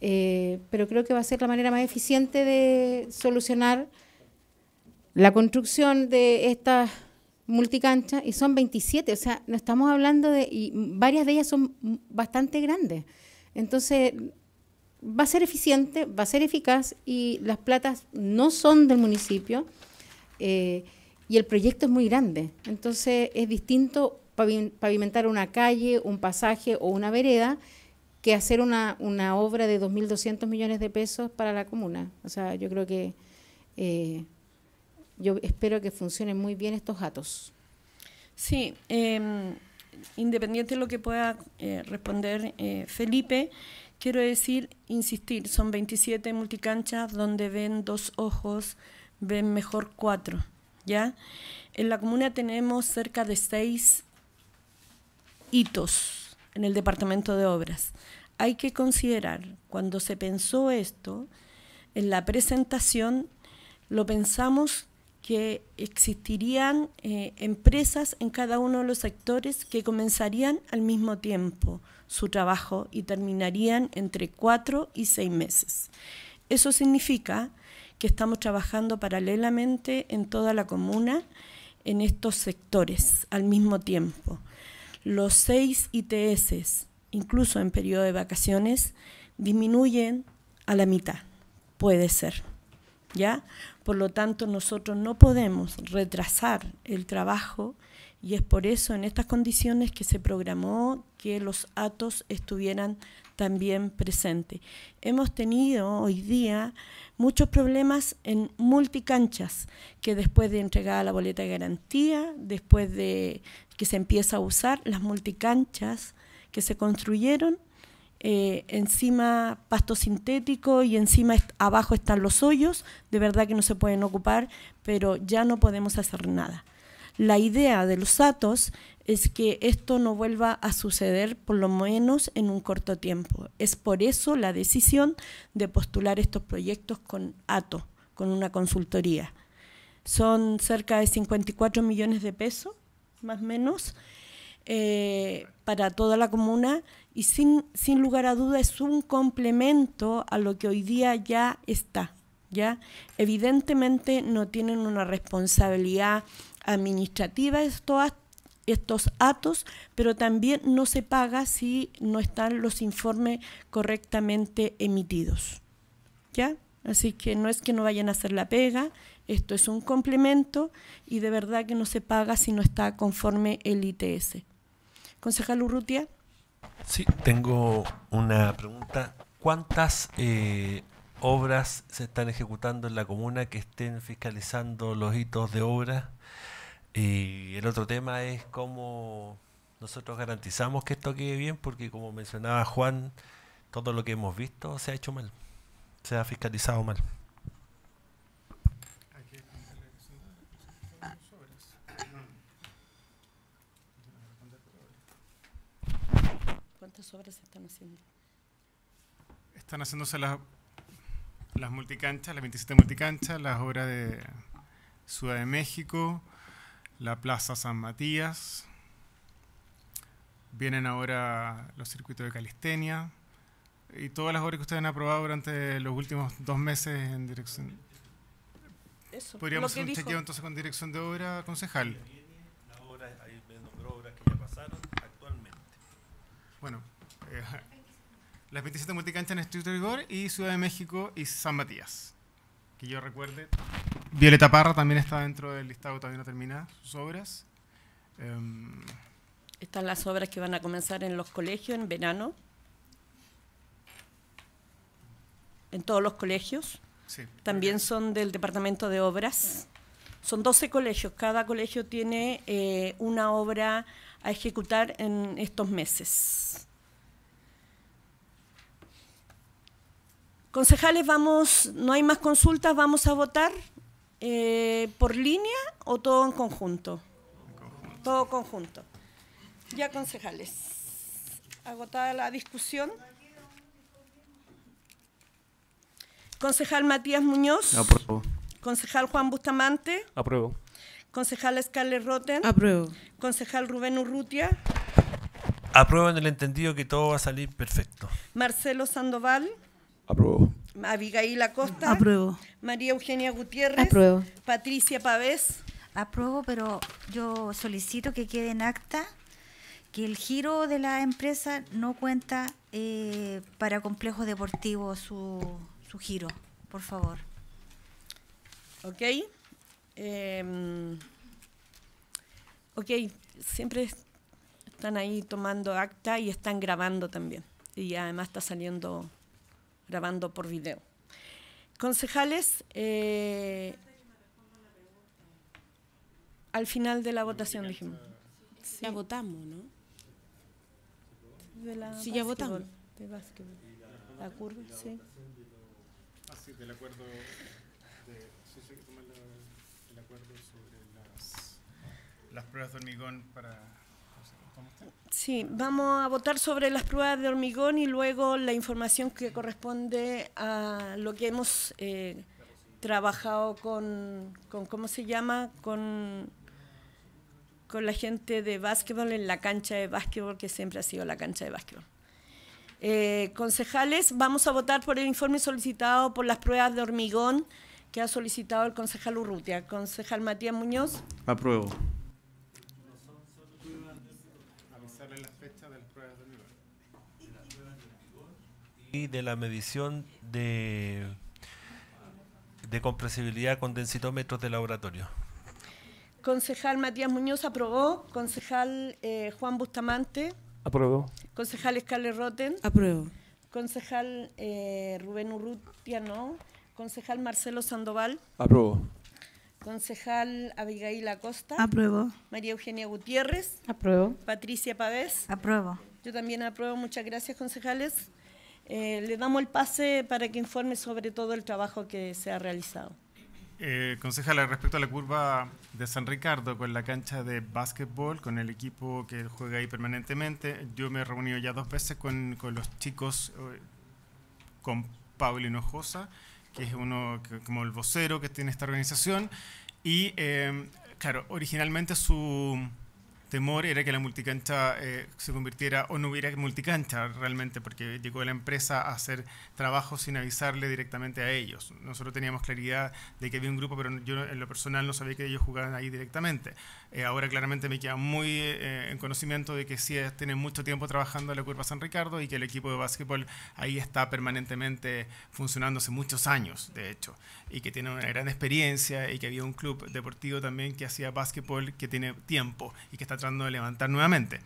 eh, pero creo que va a ser la manera más eficiente de solucionar la construcción de estas multicanchas y son 27, o sea, no estamos hablando de, y varias de ellas son bastante grandes. Entonces, va a ser eficiente, va a ser eficaz y las platas no son del municipio eh, y el proyecto es muy grande. Entonces es distinto pavimentar una calle, un pasaje o una vereda que hacer una, obra de 2.200 millones de pesos para la comuna. O sea, yo creo que eh, yo espero que funcionen muy bien estos datos. Sí, em, independiente de lo que pueda eh, responder Felipe, Quiero decir, insistir, son 27 multicanchas donde ven dos ojos, ven mejor cuatro, ¿ya? En la comuna tenemos cerca de seis hitos en el departamento de obras. Hay que considerar, cuando se pensó esto, en la presentación lo pensamos que existirían eh, empresas en cada uno de los sectores que comenzarían al mismo tiempo su trabajo y terminarían entre cuatro y seis meses. Eso significa que estamos trabajando paralelamente en toda la comuna en estos sectores al mismo tiempo. Los seis ITS, incluso en periodo de vacaciones, disminuyen a la mitad, puede ser. ¿ya? Por lo tanto, nosotros no podemos retrasar el trabajo y es por eso en estas condiciones que se programó que los atos estuvieran también presentes. Hemos tenido hoy día muchos problemas en multicanchas, que después de entregar la boleta de garantía, después de que se empieza a usar, las multicanchas que se construyeron, eh, encima pasto sintético y encima abajo están los hoyos, de verdad que no se pueden ocupar, pero ya no podemos hacer nada. La idea de los atos es que esto no vuelva a suceder por lo menos en un corto tiempo. Es por eso la decisión de postular estos proyectos con ATO, con una consultoría. Son cerca de 54 millones de pesos, más o menos, eh, para toda la comuna y sin, sin lugar a duda es un complemento a lo que hoy día ya está. ¿ya? Evidentemente no tienen una responsabilidad administrativa estos, estos actos, pero también no se paga si no están los informes correctamente emitidos. ¿Ya? Así que no es que no vayan a hacer la pega, esto es un complemento y de verdad que no se paga si no está conforme el ITS. Concejal Urrutia. Sí, tengo una pregunta. ¿Cuántas eh, obras se están ejecutando en la comuna que estén fiscalizando los hitos de obra? Y el otro tema es cómo nosotros garantizamos que esto quede bien, porque como mencionaba Juan, todo lo que hemos visto se ha hecho mal, se ha fiscalizado mal. ¿Cuántas obras se están haciendo? Están haciéndose las, las multicanchas, las 27 multicanchas, las obras de Ciudad de México, la Plaza San Matías. Vienen ahora los circuitos de calistenia y todas las obras que ustedes han aprobado durante los últimos dos meses en dirección. Podríamos hacer un chequeo entonces con dirección de obra, concejal. La obra, obras que ya pasaron actualmente. Bueno, eh, las 27 multicanchas en de Rigor y Ciudad de México y San Matías. Y yo recuerde. Violeta Parra también está dentro del listado, todavía no termina sus obras. Em, Están las obras que van a comenzar en los colegios en verano. En todos los colegios. también son del Departamento de Obras. Son 12 colegios. Cada colegio tiene eh, una obra a ejecutar en estos meses. Concejales, vamos, no hay más consultas, vamos a votar eh, por línea o todo en conjunto? en conjunto. Todo conjunto. Ya, concejales. Agotada la discusión. Concejal Matías Muñoz. Apruebo. Concejal Juan Bustamante. Apruebo. Concejal Scarlett Roten. Apruebo. Concejal Rubén Urrutia. Apruebo en el entendido que todo va a salir perfecto. Marcelo Sandoval. Aprobo. Abigail Acosta. Apruebo. María Eugenia Gutiérrez. Aprobo. Patricia Pavés. Apruebo, pero yo solicito que quede en acta que el giro de la empresa no cuenta eh, para complejo deportivo su, giro, por favor. Ok. Em, ok, siempre están ahí tomando acta y están grabando también. Y además está saliendo grabando por video. Concejales, eh, al final de la votación dijimos. Ya votamos, ¿no? sí, ya votamos. De básquetbol. La curva, sí. Ah, sí, del acuerdo. sí, sí, que toma el acuerdo sobre las pruebas de hormigón para Sí, vamos a votar sobre las pruebas de hormigón y luego la información que corresponde a lo que hemos eh, trabajado con, ¿cómo se llama? Con, con la gente de básquetbol en la cancha de básquetbol, que siempre ha sido la cancha de básquetbol. Eh, concejales, vamos a votar por el informe solicitado por las pruebas de hormigón que ha solicitado el concejal Urrutia. Concejal Matías Muñoz. Apruebo. de la medición de, de compresibilidad con densitómetros de laboratorio. Concejal Matías Muñoz aprobó. Concejal eh, Juan Bustamante. Aprobó. Concejal Escarle Roten. aprobó. Concejal eh, Rubén Urrutia, no. Concejal Marcelo Sandoval. Aprobó. Concejal Abigail Acosta. aprobó. María Eugenia Gutiérrez. aprobó. Patricia Pavés. aprobó. Yo también apruebo. Muchas gracias, concejales. Eh, le damos el pase para que informe sobre todo el trabajo que se ha realizado. Eh, concejala, respecto a la curva de San Ricardo con la cancha de básquetbol, con el equipo que juega ahí permanentemente, yo me he reunido ya dos veces con, los chicos, eh, con Pablo Hinojosa, que es uno como el vocero que tiene esta organización, y eh, claro, originalmente su temor era que la multicancha eh, se convirtiera o no hubiera multicancha realmente, porque llegó la empresa a hacer trabajo sin avisarle directamente a ellos. Nosotros teníamos claridad de que había un grupo, pero yo en lo personal no sabía que ellos jugaban ahí directamente. Eh, ahora claramente me queda muy eh, en conocimiento de que sí tienen mucho tiempo trabajando en la Curva San Ricardo y que el equipo de básquetbol ahí está permanentemente funcionando hace muchos años, de hecho, y que tiene una gran experiencia y que había un club deportivo también que hacía básquetbol que tiene tiempo y que está tratando de levantar nuevamente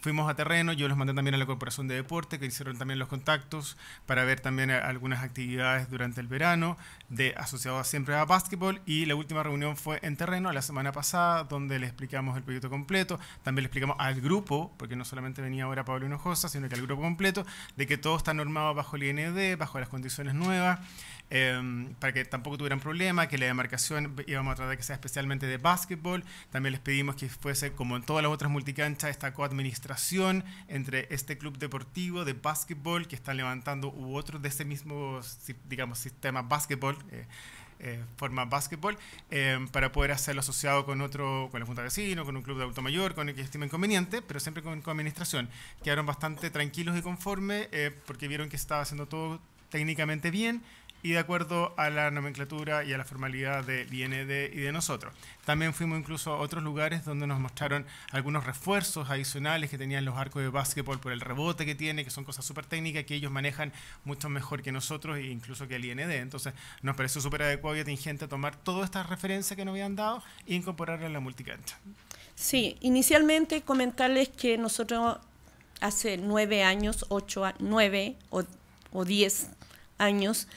fuimos a terreno, yo los mandé también a la Corporación de Deporte, que hicieron también los contactos para ver también algunas actividades durante el verano, de asociadas siempre a básquetbol, y la última reunión fue en terreno la semana pasada, donde le explicamos el proyecto completo, también le explicamos al grupo, porque no solamente venía ahora Pablo Hinojosa, sino que al grupo completo, de que todo está normado bajo el IND, bajo las condiciones nuevas. Em, para que tampoco tuvieran problema, que la demarcación íbamos a tratar que sea especialmente de básquetbol. También les pedimos que fuese, como en todas las otras multicanchas, esta coadministración entre este club deportivo de básquetbol que están levantando u otros de ese mismo, digamos, sistema básquetbol. Eh, eh, forma básquetbol em, para poder hacerlo asociado con otro, con la Junta de Vecinos, con un club de auto mayor, con el que estime conveniente, pero siempre con, coadministración, administración. Quedaron bastante tranquilos y conformes eh, porque vieron que estaba haciendo todo técnicamente bien y de acuerdo a la nomenclatura y a la formalidad del IND y de nosotros. También fuimos incluso a otros lugares donde nos mostraron algunos refuerzos adicionales que tenían los arcos de básquetbol por el rebote que tiene, que son cosas súper técnicas que ellos manejan mucho mejor que nosotros e incluso que el IND. Entonces nos pareció súper adecuado y atingente tomar todas estas referencias que nos habían dado e incorporarlas en la multicancha. Sí, inicialmente comentarles que nosotros hace nueve años, ocho, nueve o, o diez años,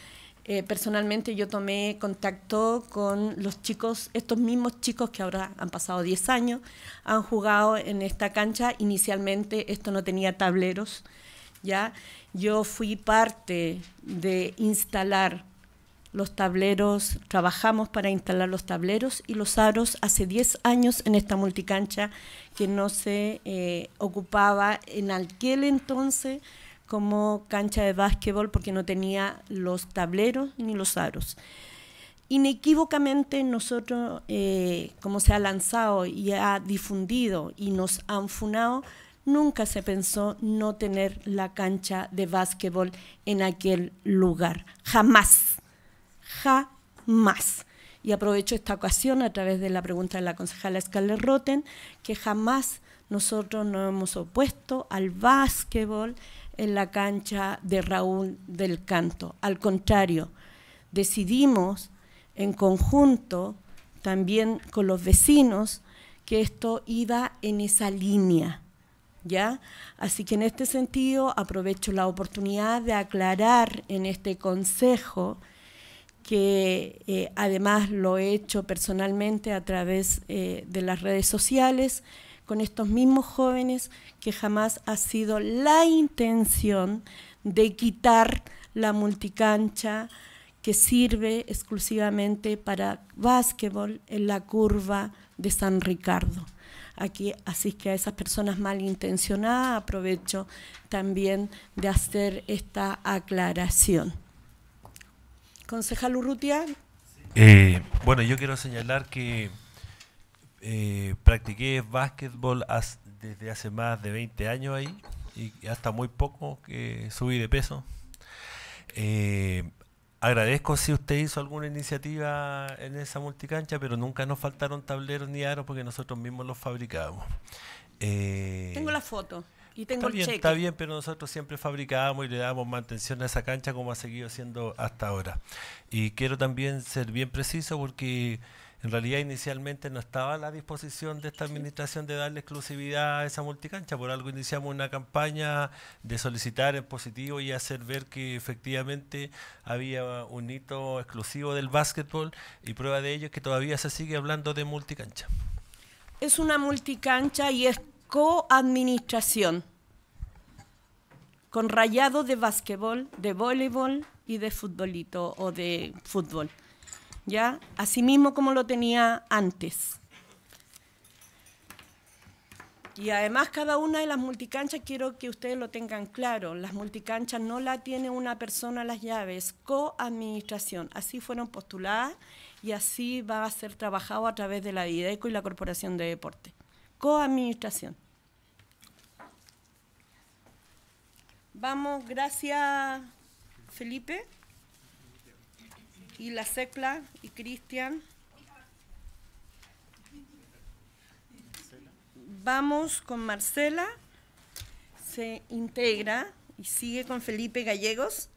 eh, personalmente yo tomé contacto con los chicos, estos mismos chicos que ahora han pasado 10 años, han jugado en esta cancha. Inicialmente esto no tenía tableros, ¿ya? Yo fui parte de instalar los tableros, trabajamos para instalar los tableros y los aros hace 10 años en esta multicancha que no se eh, ocupaba en aquel entonces como cancha de básquetbol porque no tenía los tableros ni los aros. Inequívocamente nosotros, eh, como se ha lanzado y ha difundido y nos han funado, nunca se pensó no tener la cancha de básquetbol en aquel lugar. Jamás. Jamás. Y aprovecho esta ocasión a través de la pregunta de la concejala Scarlett Roten, que jamás nosotros nos hemos opuesto al básquetbol, en la cancha de Raúl del Canto. Al contrario, decidimos en conjunto, también con los vecinos, que esto iba en esa línea. ¿Ya? Así que en este sentido aprovecho la oportunidad de aclarar en este consejo que eh, además lo he hecho personalmente a través eh, de las redes sociales, con estos mismos jóvenes que jamás ha sido la intención de quitar la multicancha que sirve exclusivamente para básquetbol en la curva de San Ricardo. Aquí, así que a esas personas malintencionadas aprovecho también de hacer esta aclaración. Concejal Urrutia. Eh, bueno, yo quiero señalar que eh, practiqué básquetbol desde hace más de 20 años ahí y hasta muy poco que subí de peso. Eh, agradezco si usted hizo alguna iniciativa en esa multicancha, pero nunca nos faltaron tableros ni aros porque nosotros mismos los fabricábamos. Eh, tengo la foto. Y tengo está, el bien, está bien, pero nosotros siempre fabricamos y le damos mantención a esa cancha como ha seguido siendo hasta ahora. Y quiero también ser bien preciso porque en realidad inicialmente no estaba a la disposición de esta administración de darle exclusividad a esa multicancha. Por algo iniciamos una campaña de solicitar en positivo y hacer ver que efectivamente había un hito exclusivo del básquetbol y prueba de ello es que todavía se sigue hablando de multicancha. Es una multicancha y es coadministración con rayado de básquetbol, de voleibol y de futbolito o de fútbol. ¿ya? Así mismo como lo tenía antes. Y además cada una de las multicanchas, quiero que ustedes lo tengan claro, las multicanchas no la tiene una persona las llaves, coadministración. Así fueron postuladas y así va a ser trabajado a través de la IDECO y la Corporación de Deporte. Coadministración. Vamos, gracias Felipe y la CEPLA y Cristian. Vamos con Marcela, se integra y sigue con Felipe Gallegos.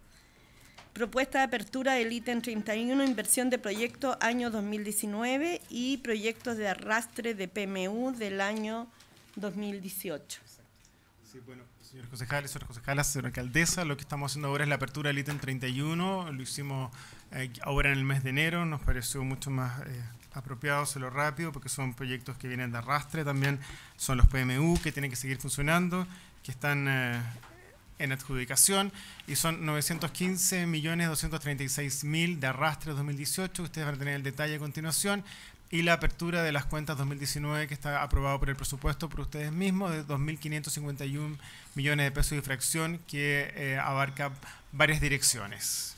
Propuesta de apertura del ítem 31, inversión de proyecto año 2019 y proyectos de arrastre de PMU del año 2018. Sí, bueno, Señor concejales, señor concejala, señora alcaldesa, lo que estamos haciendo ahora es la apertura del ítem 31, lo hicimos eh, ahora en el mes de enero, nos pareció mucho más eh, apropiado hacerlo rápido porque son proyectos que vienen de arrastre, también son los PMU que tienen que seguir funcionando, que están eh, en adjudicación y son 915.236.000 millones de arrastre 2018. Ustedes van a tener el detalle a continuación y la apertura de las cuentas 2019 que está aprobado por el presupuesto por ustedes mismos de 2.551 millones de pesos de fracción que eh, abarca varias direcciones.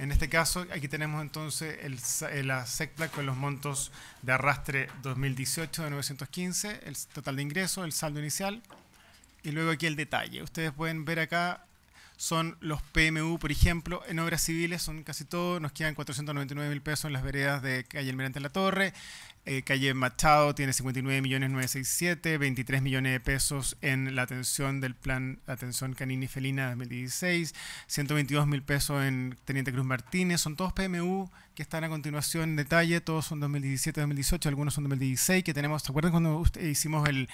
En este caso, aquí tenemos entonces eh, la SECPLA con los montos de arrastre 2018 de 915, el total de ingresos, el saldo inicial y luego aquí el detalle. Ustedes pueden ver acá son los PMU, por ejemplo, en obras civiles son casi todos, nos quedan 499 mil pesos en las veredas de calle Almirante La Torre, eh, calle Machado tiene 59 millones 967, 23 millones de pesos en la atención del plan Atención Canina y Felina 2016, 122 mil pesos en Teniente Cruz Martínez, son todos PMU que están a continuación en detalle, todos son 2017, 2018, algunos son 2016, que tenemos, ¿se acuerdan cuando hicimos el,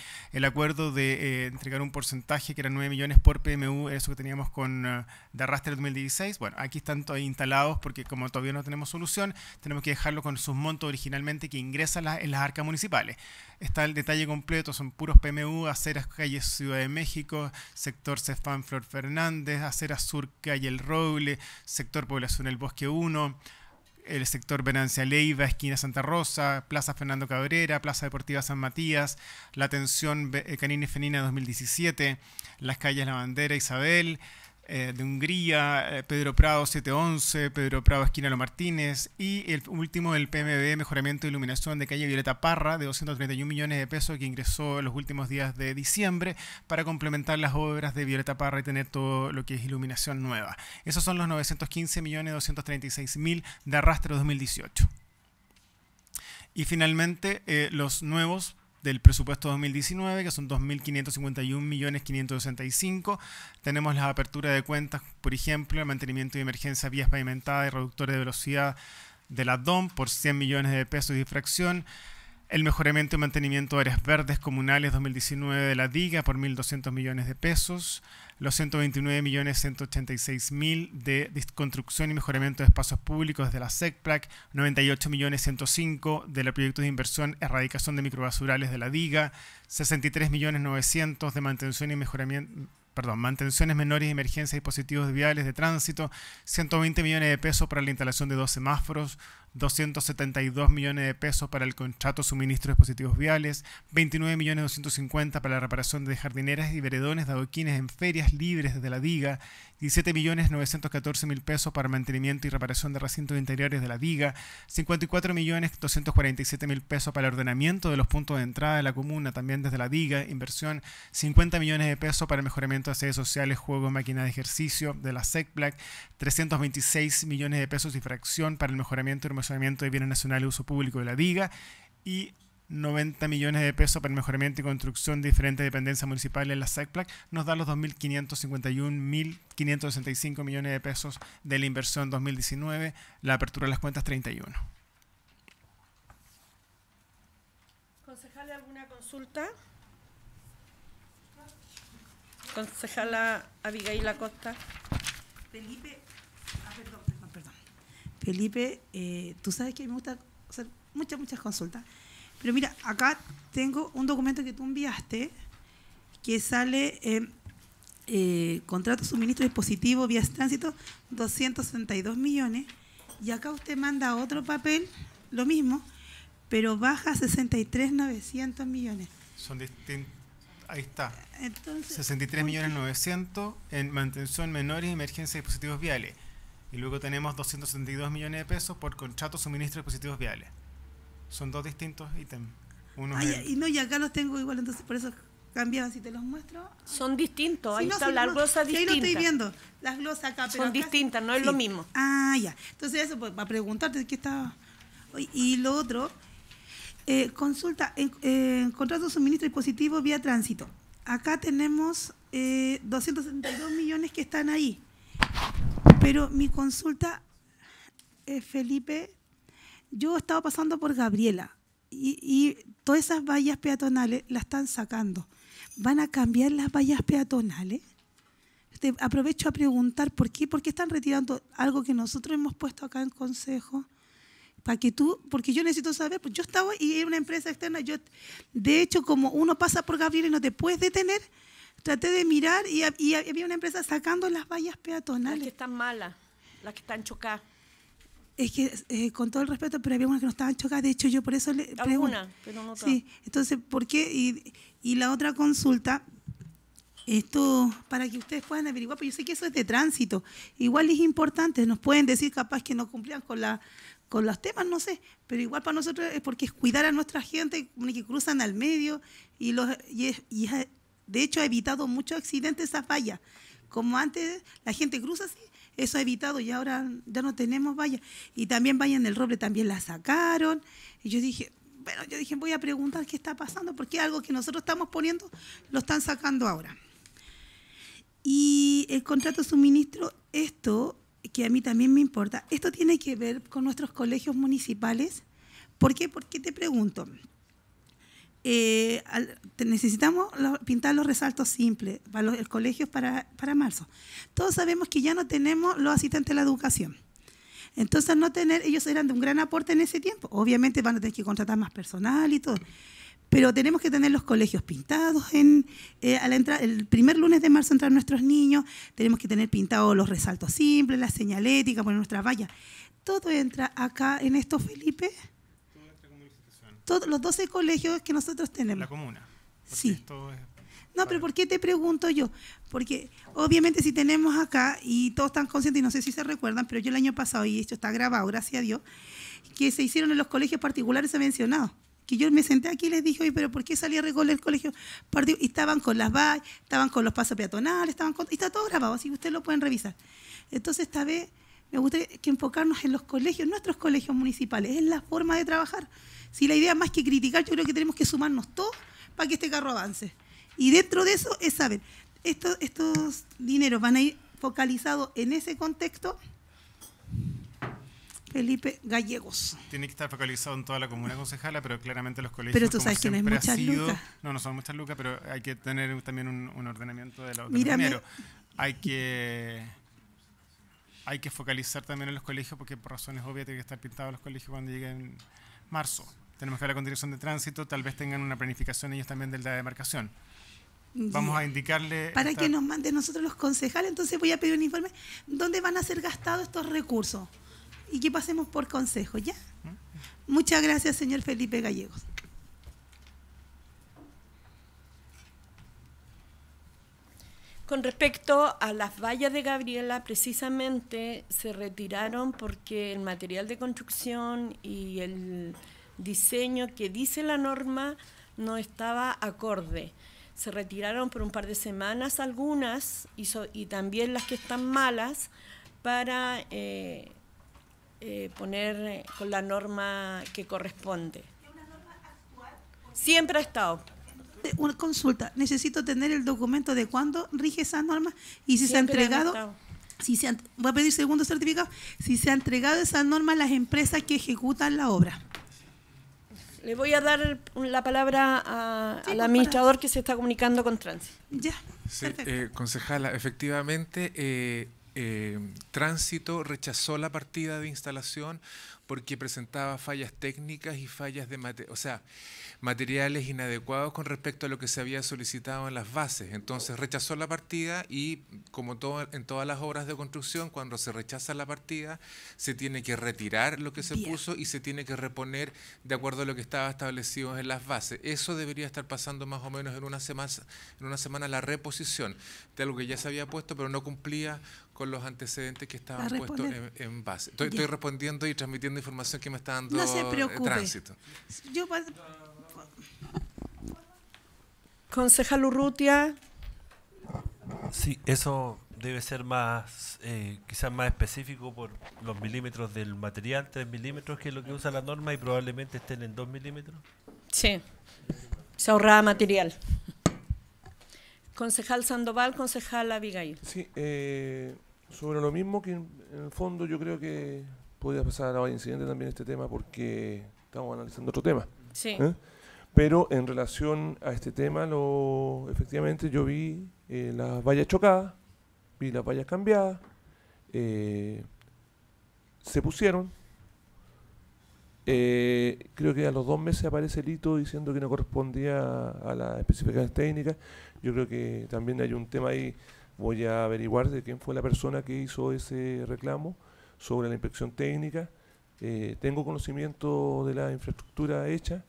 acuerdo de eh, entregar un porcentaje que era 9 millones por PMU, eso que teníamos con de arrastre 2016? Bueno, aquí están todos instalados porque como todavía no tenemos solución, tenemos que dejarlo con sus montos originalmente que ingresan en las arcas municipales. Está el detalle completo, son puros PMU, aceras, Calle Ciudad de México, sector Cefán Flor Fernández, aceras Sur, calle El Roble, sector Población El Bosque 1, el sector Venancia Leiva, esquina Santa Rosa, Plaza Fernando Cabrera, Plaza Deportiva San Matías, la atención canina y Fenina 2017, las calles La Bandera, Isabel, eh, de Hungría, eh, Pedro Prado 711, Pedro Prado esquina Lo Martínez y el último del PMB, mejoramiento de iluminación de calle Violeta Parra de 231 millones de pesos que ingresó en los últimos días de diciembre para complementar las obras de Violeta Parra y tener todo lo que es iluminación nueva. Esos son los 915.236.000 millones de arrastre 2018. Y finalmente, eh, los nuevos del presupuesto 2019, que son 2.551.565. Tenemos las aperturas de cuentas, por ejemplo, el mantenimiento de emergencia vías pavimentadas y reductores de velocidad de la DOM por 100 millones de pesos de fracción el mejoramiento y mantenimiento de áreas verdes comunales 2019 de la DIGA por 1.200 millones de pesos. Los 129 millones 186 de construcción y mejoramiento de espacios públicos de la SECPRAC. 98 de los proyectos de inversión erradicación de microbasurales de la DIGA. 63 millones 900 de mantención y mejoramiento perdón, mantenciones menores, emergencias, dispositivos viales de tránsito, 120 millones de pesos para la instalación de dos semáforos, 272 millones de pesos para el contrato suministro de dispositivos viales, 29 millones 250 para la reparación de jardineras y veredones de adoquines en ferias libres desde la diga, 17 millones 914 mil pesos para mantenimiento y reparación de recintos interiores de la diga, 54 millones 247 mil pesos para el ordenamiento de los puntos de entrada de la comuna también desde la diga, inversión 50 millones de pesos para el mejoramiento de sedes sociales, juegos, máquinas de ejercicio de la SECPLAC, 326 millones de pesos y fracción para el mejoramiento y de Bienes Nacionales de Uso Público de la DIGA y 90 millones de pesos para el mejoramiento y construcción de diferentes dependencias municipales en la sacplac nos da los 2.551.565 millones de pesos de la inversión 2019, la apertura de las cuentas 31. ¿Concejale alguna consulta? Concejala Abigail Acosta. Felipe, Felipe, eh, tú sabes que me gusta hacer muchas, muchas consultas. Pero mira, acá tengo un documento que tú enviaste que sale en eh, eh, contrato suministro dispositivos vías tránsito 262 millones y acá usted manda otro papel, lo mismo, pero baja a 63900 millones. Son distintos. Ahí está. Entonces, 63 millones 900 en mantención menores y emergencia de dispositivos viales. Y luego tenemos 272 millones de pesos por contrato suministro y dispositivos viales. Son dos distintos ítems. Uno Y no, acá los tengo igual, entonces por eso cambiaba, si te los muestro. Son distintos, ahí está la glosa Ahí lo estoy viendo, las glosas acá. son distintas, no es lo mismo. Ah, ya. Entonces eso, pues, para preguntarte qué estaba... Y lo otro, eh, consulta, en contrato suministro dispositivos vía tránsito. Acá tenemos eh, 272 millones que están ahí. Pero mi consulta, eh, Felipe, yo estaba pasando por Gabriela y, todas esas vallas peatonales las están sacando. ¿Van a cambiar las vallas peatonales? Te aprovecho a preguntar por qué, por qué están retirando algo que nosotros hemos puesto acá en consejo. Para que tú, porque yo necesito saber, pues yo estaba y era una empresa externa, yo de hecho como uno pasa por Gabriela y no te puedes detener, traté de mirar y, había una empresa sacando las vallas peatonales. Las que están malas, las que están chocadas. Es que, eh, con todo el respeto, pero había unas que no estaban chocadas. De hecho, yo por eso le una pero no todas. Sí, entonces, ¿por qué? Y, la otra consulta, esto para que ustedes puedan averiguar, porque yo sé que eso es de tránsito. Igual es importante, nos pueden decir capaz que no cumplían con la con los temas, no sé, pero igual para nosotros es porque es cuidar a nuestra gente que cruzan al medio y, los, y es de hecho, ha evitado muchos accidentes esa falla Como antes la gente cruza así, eso ha evitado y ahora ya no tenemos vallas. Y también vayan en el roble también la sacaron. Y yo dije, bueno, yo dije, voy a preguntar qué está pasando, porque algo que nosotros estamos poniendo lo están sacando ahora. Y el contrato de suministro, esto que a mí también me importa, esto tiene que ver con nuestros colegios municipales. ¿Por qué? Porque te pregunto, eh, necesitamos pintar los resaltos simples para los colegios para, marzo. Todos sabemos que ya no tenemos los asistentes de la educación. Entonces, no tener, ellos eran de un gran aporte en ese tiempo. Obviamente van a tener que contratar más personal y todo. Pero tenemos que tener los colegios pintados en, eh, el primer lunes de marzo entrar nuestros niños, tenemos que tener pintados los resaltos simples, la señalética, poner nuestra valla. Todo entra acá en esto, Felipe, los 12 colegios que nosotros tenemos. La comuna. Sí. no, pero ¿por qué te pregunto yo? Porque obviamente si tenemos acá, y todos están conscientes, y no sé si se recuerdan, pero yo el año pasado, y esto está grabado, gracias a Dios, que se hicieron en los colegios particulares, mencionados mencionado. Que yo me senté aquí y les dije, oye, pero ¿por qué salía a el colegio? Y estaban con las vallas, estaban con los pasos peatonales, estaban con, y está todo grabado, así que ustedes lo pueden revisar. Entonces, esta vez me gusta que enfocarnos en los colegios, nuestros colegios municipales, es la forma de trabajar. Si la idea más que criticar, yo creo que tenemos que sumarnos todos para que este carro avance. Y dentro de eso es saber, estos, estos dineros van a ir focalizados en ese contexto. Felipe Gallegos. Tiene que estar focalizado en toda la comuna concejala, pero claramente los colegios. Pero tú sabes que no es sido, No, no son muchas lucas, pero hay que tener también un, ordenamiento de, los dinero. Hay que hay que focalizar también en los colegios porque por razones obvias tienen que estar pintados los colegios cuando lleguen marzo. Tenemos que hablar con dirección de tránsito, tal vez tengan una planificación ellos también del de demarcación. Vamos a indicarle... Para que nos manden nosotros los concejales, entonces voy a pedir un informe dónde van a ser gastados estos recursos y que pasemos por consejo, ¿ya? ¿Mm? Muchas gracias, señor Felipe Gallegos. Con respecto a las vallas de Gabriela, precisamente se retiraron porque el material de construcción y el diseño que dice la norma no estaba acorde. Se retiraron por un par de semanas algunas y, también las que están malas para eh, eh, poner con la norma que corresponde. Siempre ha estado una consulta, necesito tener el documento de cuándo rige esa norma y si se ha entregado, si se a pedir segundo certificado, si se ha entregado esa norma a las empresas que ejecutan la obra. Le voy a dar la palabra al pues, administrador que se está comunicando con Tránsito. Ya. Sí, eh, concejala, efectivamente, eh, eh, Tránsito rechazó la partida de instalación porque presentaba fallas técnicas y fallas de materia... O sea, materiales inadecuados con respecto a lo que se había solicitado en las bases. Entonces rechazó la partida y como todo, en todas las obras de construcción, cuando se rechaza la partida, se tiene que retirar lo que se puso y se tiene que reponer de acuerdo a lo que estaba establecido en las bases. Eso debería estar pasando más o menos en una semana, en una semana la reposición de algo que ya se había puesto, pero no cumplía con los antecedentes que estaban puestos en, base. Estoy, respondiendo y transmitiendo información que me está dando no tránsito. Concejal Urrutia. Sí, eso debe ser más, eh, quizás más específico por los milímetros del material, 3 milímetros, que es lo que usa la norma y probablemente estén en 2 milímetros. Sí, se ahorraba material. Concejal Sandoval, concejal Abigail. Sí, eh, sobre lo mismo que en, el fondo yo creo que podría pasar a la incidente también este tema porque estamos analizando otro tema. Sí. ¿Eh? Pero en relación a este tema, efectivamente yo vi eh, las vallas chocadas, vi las vallas cambiadas, eh, se pusieron. Eh, creo que a los dos meses aparece el hito diciendo que no correspondía a, a las especificaciones técnicas. Yo creo que también hay un tema ahí, voy a averiguar de quién fue la persona que hizo ese reclamo sobre la inspección técnica. tengo conocimiento de la infraestructura hecha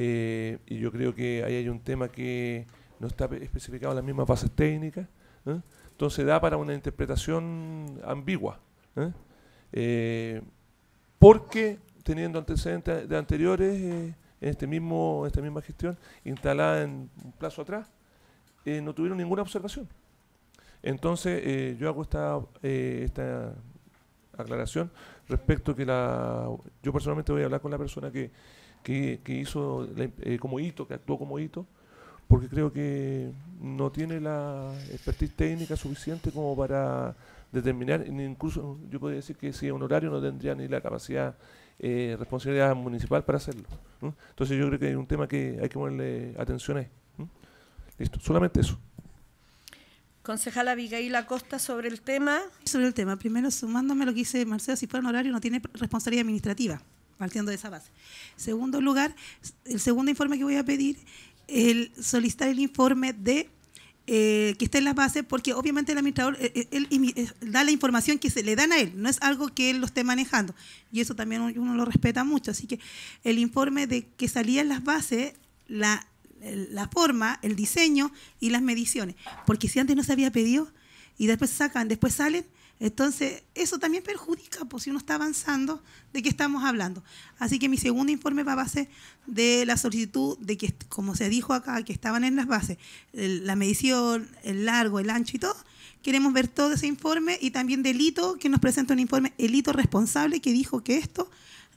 eh, y yo creo que ahí hay un tema que no está especificado en las mismas bases técnicas, ¿eh? entonces da para una interpretación ambigua, ¿eh? porque teniendo antecedentes de anteriores en este mismo, esta misma gestión, instalada en un plazo atrás, no tuvieron ninguna observación. Entonces, yo hago esta, esta aclaración respecto que la yo personalmente voy a hablar con la persona que que, hizo eh, como hito, que actuó como hito, porque creo que no tiene la expertise técnica suficiente como para determinar, incluso yo podría decir que si es horario no tendría ni la capacidad, eh, responsabilidad municipal para hacerlo. Entonces yo creo que hay un tema que hay que ponerle atención a él. Listo, solamente eso. Concejala Abigail Acosta sobre el tema. Sobre el tema, primero sumándome lo que dice Marcelo, si fuera un horario no tiene responsabilidad administrativa partiendo de esa base. Segundo lugar, el segundo informe que voy a pedir, el solicitar el informe de eh, que esté en las bases, porque obviamente el administrador eh, eh, da la información que se le dan a él, no es algo que él lo esté manejando, y eso también uno lo respeta mucho. Así que el informe de que salían las bases, la forma, el diseño y las mediciones, porque si antes no se había pedido y después sacan, después salen, entonces, eso también perjudica, pues si uno está avanzando, ¿de qué estamos hablando? Así que mi segundo informe va a base de la solicitud de que, como se dijo acá, que estaban en las bases, la medición, el largo, el ancho y todo. Queremos ver todo ese informe y también del que nos presenta un informe, el hito responsable que dijo que esto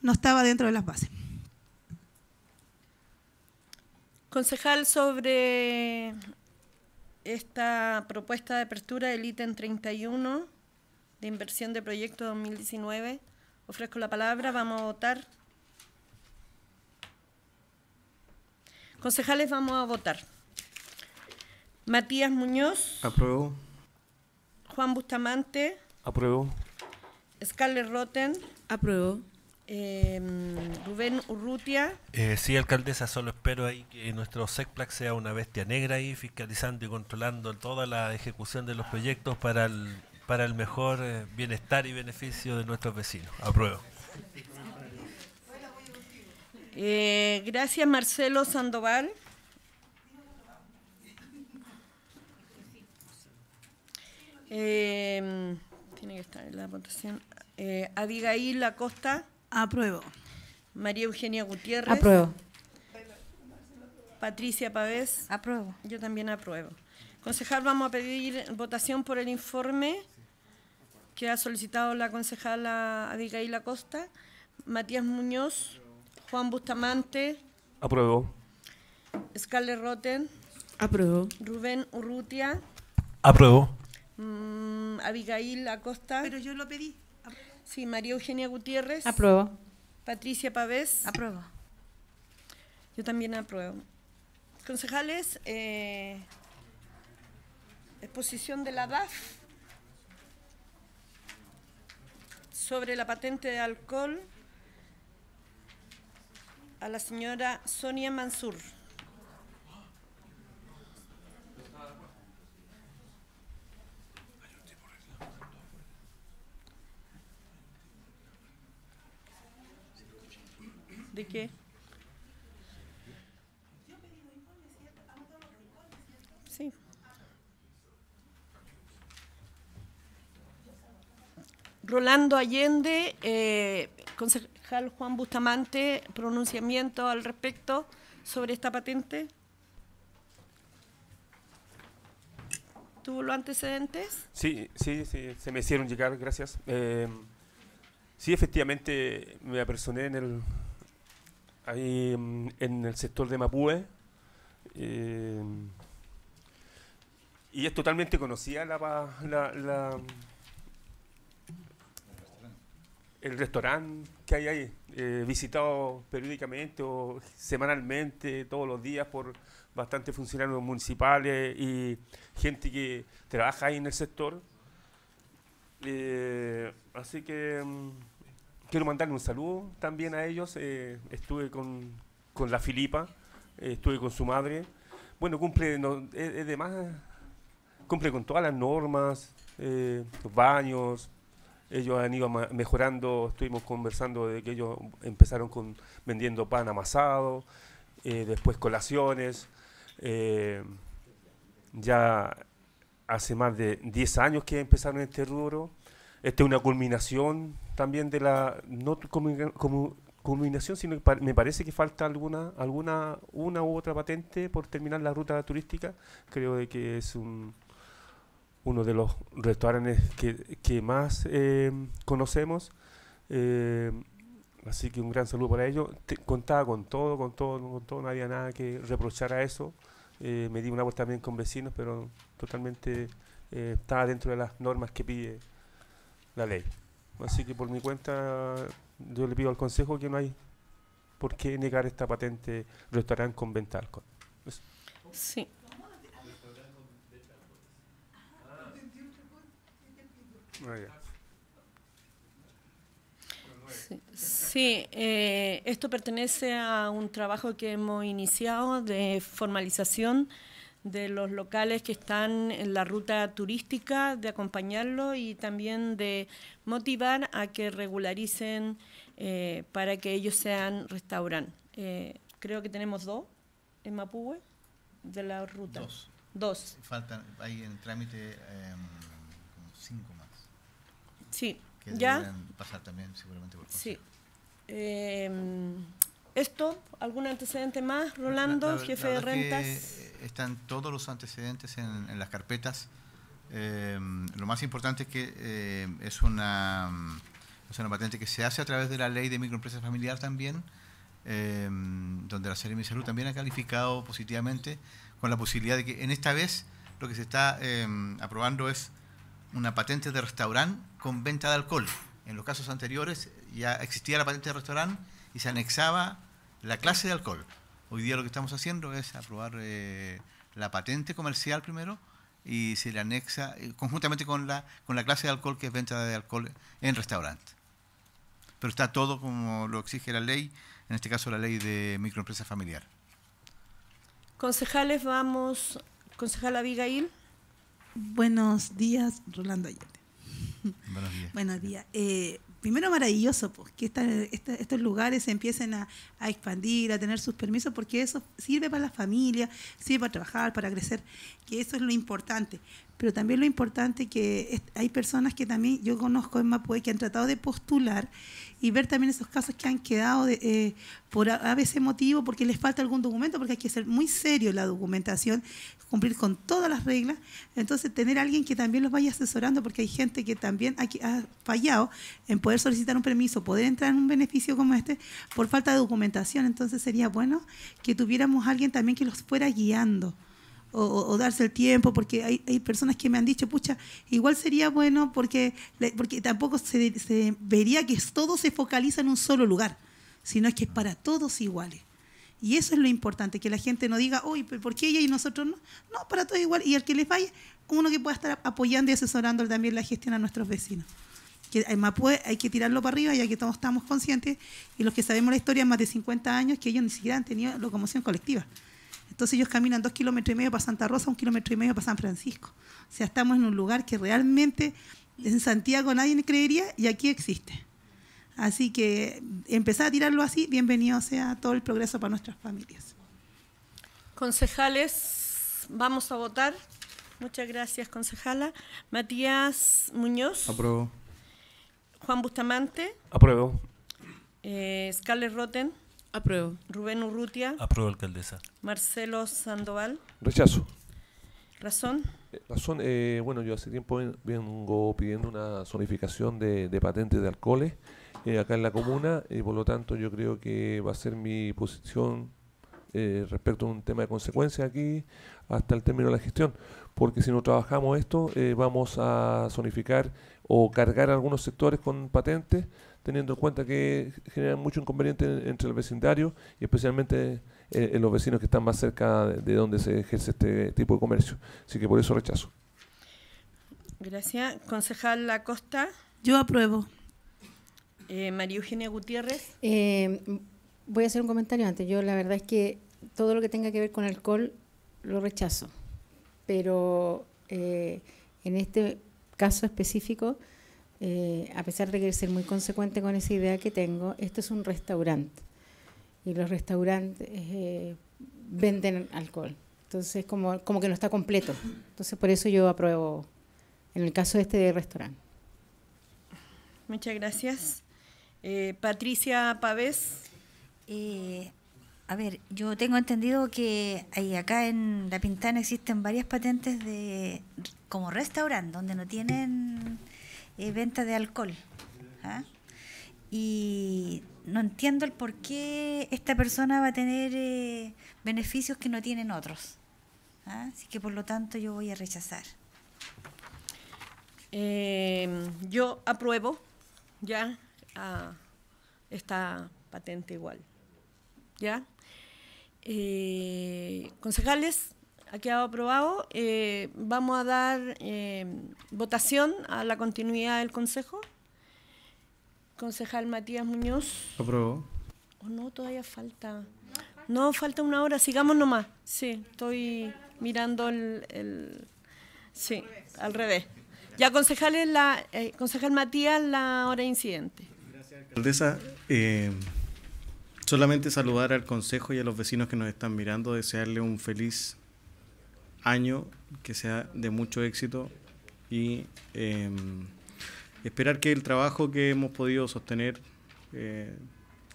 no estaba dentro de las bases. Concejal, sobre esta propuesta de apertura del ítem 31 de inversión de proyecto 2019. Ofrezco la palabra, vamos a votar. Concejales, vamos a votar. Matías Muñoz. Apruebo. Juan Bustamante. Apruebo. Scarlett Rotten. Apruebo. Em, Rubén Urrutia. Eh, sí, alcaldesa, solo espero ahí que nuestro SECPLAC sea una bestia negra ahí, fiscalizando y controlando toda la ejecución de los proyectos para el para el mejor eh, bienestar y beneficio de nuestros vecinos. Apruebo. Eh, gracias, Marcelo Sandoval. Eh, tiene que estar en la votación. Eh, Acosta. Apruebo. María Eugenia Gutiérrez. Apruebo. Patricia Pavés. Apruebo. Yo también apruebo. Concejal, vamos a pedir votación por el informe que ha solicitado la concejala Abigail Acosta, Matías Muñoz, Juan Bustamante. Apruebo. Scarlett Roten. Apruebo. Rubén Urrutia. Apruebo. Mm, Abigail Acosta. Pero yo lo pedí. Sí, María Eugenia Gutiérrez. Apruebo. Patricia Pavés. Apruebo. Yo también apruebo. Concejales, eh, exposición de la DAF. sobre la patente de alcohol a la señora Sonia Mansur. ¿De qué? Rolando Allende, eh, concejal Juan Bustamante, pronunciamiento al respecto sobre esta patente. ¿Tuvo los antecedentes? Sí, sí, sí, se me hicieron llegar, gracias. Eh, sí, efectivamente me apersoné en el, mm, en el sector de Mapue. Eh, y es totalmente conocida la el restaurante que hay ahí, eh, visitado periódicamente o semanalmente, todos los días por bastantes funcionarios municipales y gente que trabaja ahí en el sector. Eh, así que mm, quiero mandarle un saludo también a ellos. Eh, estuve con, la Filipa, estuve con su madre. Bueno, cumple, además, cumple con todas las normas, los baños, ellos han ido mejorando, estuvimos conversando de que ellos empezaron con vendiendo pan amasado, eh, después colaciones, eh, ya hace más de 10 años que empezaron este rubro, esta es una culminación también de la, no como culminación, sino que me parece que falta alguna, alguna una u otra patente por terminar la ruta turística, creo de que es un uno de los restaurantes que, más eh, conocemos. Eh, así que un gran saludo para ellos. contaba con todo, con todo, con todo, no había nada que reprochar a eso. Eh, me di una vuelta también con vecinos, pero totalmente estaba dentro de las normas que pide la ley. Así que por mi cuenta, yo le pido al Consejo que no hay por qué negar esta patente restaurante con ventalco Sí. Sí, eh, esto pertenece a un trabajo que hemos iniciado de formalización de los locales que están en la ruta turística, de acompañarlo y también de motivar a que regularicen eh, para que ellos sean restaurantes. Eh, creo que tenemos dos en Mapuche de la ruta. Dos. Faltan, hay en trámite em, cinco Sí. ya. también Sí. Em, esto, ¿algún antecedente más, Rolando, jefe de rentas? están todos los antecedentes en, las carpetas. Em, lo más importante es que em, es, una, patente que se hace a través de la ley de microempresa familiar también, donde la Serie de Salud también ha calificado positivamente con la posibilidad de que en esta vez lo que se está aprobando es una patente de restaurante con venta de alcohol. En los casos anteriores ya existía la patente de restaurante y se anexaba la clase de alcohol. Hoy día lo que estamos haciendo es aprobar eh, la patente comercial primero y se le anexa eh, conjuntamente con la, con la clase de alcohol que es venta de alcohol en restaurante. Pero está todo como lo exige la ley, en este caso la ley de microempresa familiar. Concejales, vamos. Concejal Abigail. Buenos días, Rolando Ayete. Buenos días. Eh, primero maravilloso pues, que estos lugares empiecen a, expandir, a tener sus permisos, porque eso sirve para la familia, sirve para trabajar, para crecer, que eso es lo importante. Pero también lo importante que hay personas que también yo conozco en Mapue que han tratado de postular y ver también esos casos que han quedado eh, por a, veces motivo, porque les falta algún documento, porque hay que ser muy serio la documentación, cumplir con todas las reglas. Entonces, tener alguien que también los vaya asesorando, porque hay gente que también ha fallado en poder solicitar un permiso, poder entrar en un beneficio como este, por falta de documentación. Entonces, sería bueno que tuviéramos alguien también que los fuera guiando. O, darse el tiempo, porque hay, personas que me han dicho, pucha, igual sería bueno porque, porque tampoco se, vería que todo se focaliza en un solo lugar, sino es que es para todos iguales. Y eso es lo importante, que la gente no diga, uy, ¿por qué ella y nosotros no? No, para todos igual. Y al que les vaya uno que pueda estar apoyando y asesorando también la gestión a nuestros vecinos. Que además hay que tirarlo para arriba, ya que todos estamos conscientes, y los que sabemos la historia, más de 50 años, que ellos ni siquiera han tenido locomoción colectiva. Entonces ellos caminan dos kilómetros y medio para Santa Rosa, un kilómetro y medio para San Francisco. O sea, estamos en un lugar que realmente en Santiago nadie creería y aquí existe. Así que empezar a tirarlo así, bienvenido sea todo el progreso para nuestras familias. Concejales, vamos a votar. Muchas gracias, concejala. Matías Muñoz. Apruebo. Juan Bustamante. Apruebo. Eh, Scarlett Roten. Apruebo. Rubén Urrutia. Apruebo, alcaldesa. Marcelo Sandoval. Rechazo. ¿Razón? Eh, razón, eh, bueno, yo hace tiempo vengo pidiendo una zonificación de, de patentes de alcoholes. Eh, acá en la comuna y por lo tanto yo creo que va a ser mi posición eh, respecto a un tema de consecuencia aquí hasta el término de la gestión, porque si no trabajamos esto eh, vamos a zonificar o cargar algunos sectores con patentes, teniendo en cuenta que generan mucho inconveniente entre el vecindario y especialmente en los vecinos que están más cerca de donde se ejerce este tipo de comercio. Así que por eso rechazo. Gracias. Concejal costa Yo apruebo. Eh, María Eugenia Gutiérrez. Em, voy a hacer un comentario antes. Yo la verdad es que todo lo que tenga que ver con alcohol lo rechazo. Pero eh, en este caso específico, eh, a pesar de que ser muy consecuente con esa idea que tengo, esto es un restaurante. Y los restaurantes venden alcohol. Entonces, como, como que no está completo. Entonces, por eso yo apruebo en el caso este de restaurante. Muchas gracias. Eh, Patricia Pavés. Eh, a ver, yo tengo entendido que ahí acá en La Pintana existen varias patentes de como restaurante, donde no tienen eh, venta de alcohol. ¿ah? Y no entiendo el por qué esta persona va a tener beneficios que no tienen otros. ¿ah? Así que por lo tanto yo voy a rechazar. yo apruebo, ya a esta patente igual. ¿Ya? Eh, concejales, ha aprobado. Eh, vamos a dar eh, votación a la continuidad del Consejo. Concejal Matías Muñoz. Aprobó. ¿O oh, no? Todavía falta. No, falta una hora. Sigamos nomás. Sí, estoy mirando el... el sí, al revés. Ya, concejales, la, eh, concejal Matías, la hora incidente alcaldesa, eh, solamente saludar al Consejo y a los vecinos que nos están mirando, desearle un feliz año, que sea de mucho éxito y em, esperar que el trabajo que hemos podido sostener eh,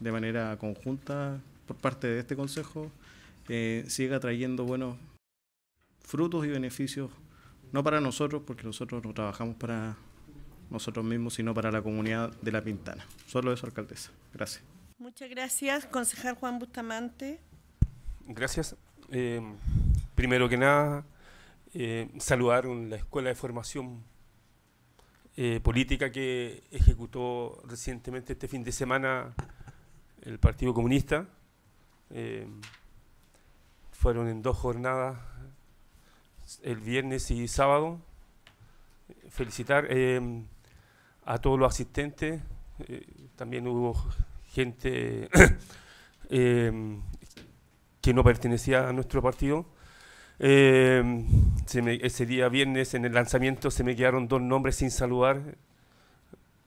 de manera conjunta por parte de este Consejo eh, siga trayendo buenos frutos y beneficios, no para nosotros, porque nosotros no trabajamos para nosotros mismos, sino para la comunidad de La Pintana. Solo eso, alcaldesa. Gracias. Muchas gracias, concejal Juan Bustamante. Gracias. Eh, primero que nada, eh, saludar la Escuela de Formación eh, Política que ejecutó recientemente este fin de semana el Partido Comunista. Eh, fueron en dos jornadas, el viernes y sábado. Felicitar a todos los asistentes. Eh, también hubo gente eh, que no pertenecía a nuestro partido. Eh, ese día viernes en el lanzamiento se me quedaron dos nombres sin saludar.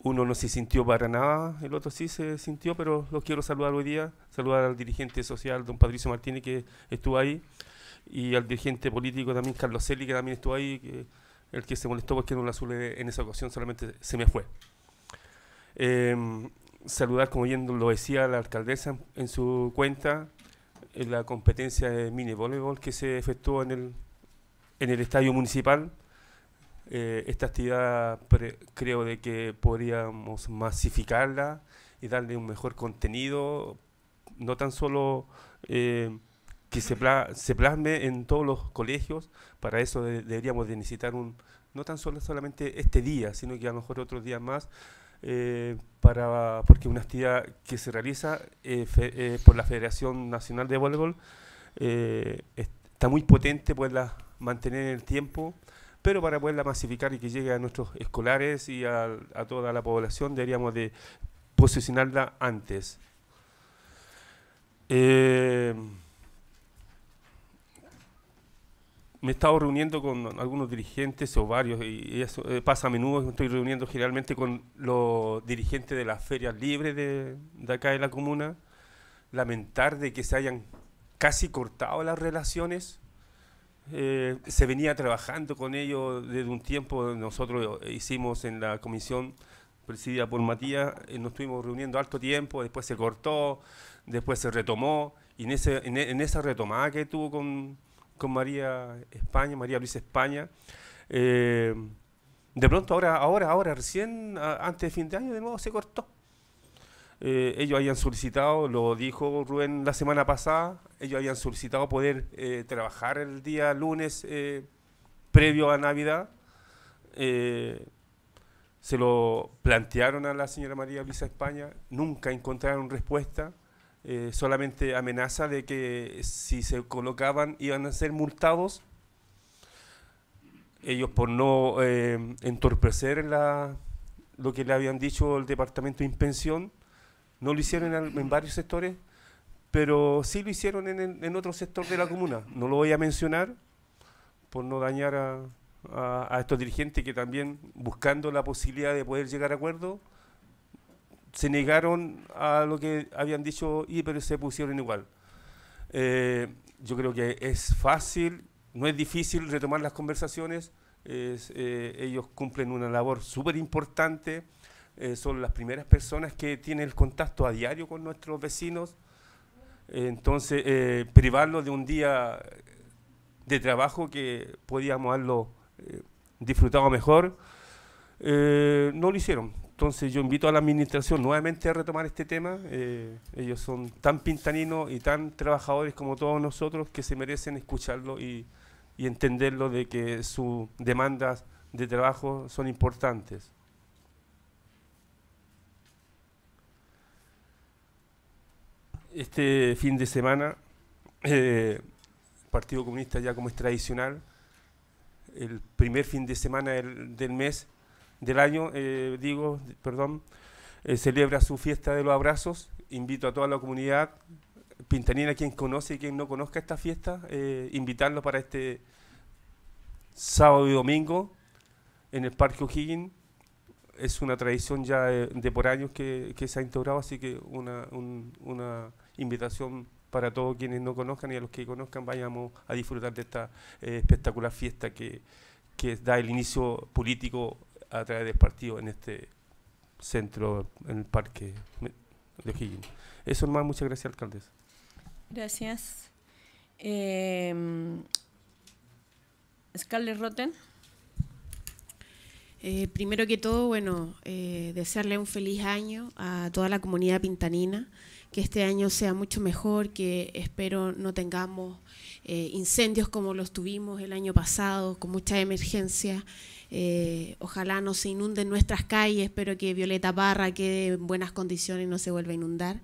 Uno no se sintió para nada, el otro sí se sintió, pero los quiero saludar hoy día. Saludar al dirigente social, don Patricio Martínez, que estuvo ahí, y al dirigente político también, Carlos Celi, que también estuvo ahí. Que, el que se molestó porque no la azul eh, en esa ocasión solamente se me fue. Em, saludar, como bien lo decía la alcaldesa en su cuenta, en eh, la competencia de mini voleibol que se efectuó en el, en el estadio municipal. Eh, esta actividad creo de que podríamos masificarla y darle un mejor contenido, no tan solo que se, se, plasme en todos los colegios. Para eso deberíamos de necesitar un, no tan solo solamente este día, sino que a lo mejor otros días más, eh, para, porque una actividad que se realiza eh, eh, por la Federación Nacional de Voleibol está muy potente poderla mantener en el tiempo, pero para poderla masificar y que llegue a nuestros escolares y a, toda la población deberíamos de posicionarla antes. Eh, me he estado reuniendo con algunos dirigentes o varios, y eso eh, pasa a menudo, me estoy reuniendo generalmente con los dirigentes de las ferias libres de, acá de la comuna, lamentar de que se hayan casi cortado las relaciones. Eh, se venía trabajando con ellos desde un tiempo, nosotros eh, hicimos en la comisión presidida por Matías, nos estuvimos reuniendo alto tiempo, después se cortó, después se retomó, y en, ese, en esa retomada que tuvo con con María España, María Luisa España. Eh, de pronto ahora, ahora, ahora, recién, antes de fin de año, de nuevo se cortó. Eh, ellos habían solicitado, lo dijo Rubén la semana pasada, ellos habían solicitado poder eh, trabajar el día lunes previo a Navidad. se lo plantearon a la señora María Luisa España, nunca encontraron respuesta. Eh, solamente amenaza de que si se colocaban iban a ser multados. Ellos por no eh, entorpecer lo que le habían dicho el departamento de inspección, no lo hicieron en, varios sectores, pero sí lo hicieron en, otro sector de la comuna. No lo voy a mencionar por no dañar a, a estos dirigentes que también buscando la posibilidad de poder llegar a acuerdo se negaron a lo que habían dicho y pero se pusieron igual. Eh, yo creo que es fácil, no es difícil retomar las conversaciones. Eh, ellos cumplen una labor súper importante. Eh, son las primeras personas que tienen el contacto a diario con nuestros vecinos. entonces, privarlos de un día de trabajo que podíamos haberlo disfrutado mejor, no lo hicieron entonces yo invito a la administración nuevamente a retomar este tema. Eh, ellos son tan pintaninos y tan trabajadores como todos nosotros que se merecen escucharlo y, entenderlo de que sus demandas de trabajo son importantes. Este fin de semana, el eh, Partido Comunista ya como es tradicional, el primer fin de semana del mes del año, eh, digo, perdón, eh, celebra su fiesta de los abrazos. Invito a toda la comunidad pintanina, quien conoce y quien no conozca esta fiesta, eh, invitarlo para este sábado y domingo en el Parque O'Higgins. Es una tradición ya de, por años que, se ha instaurado, así que una, invitación para todos quienes no conozcan y a los que conozcan vayamos a disfrutar de esta espectacular fiesta que, que da el inicio político a través del partido en este centro, en el parque de Higgins, Eso más, muchas gracias, alcaldesa. Gracias. Em, eh, Roten. Rotten. primero que todo, bueno, eh, desearle un feliz año a toda la comunidad pintanina, que este año sea mucho mejor, que espero no tengamos eh, incendios como los tuvimos el año pasado, con mucha emergencia, eh, ojalá no se inunden nuestras calles, pero que Violeta Barra quede en buenas condiciones y no se vuelva a inundar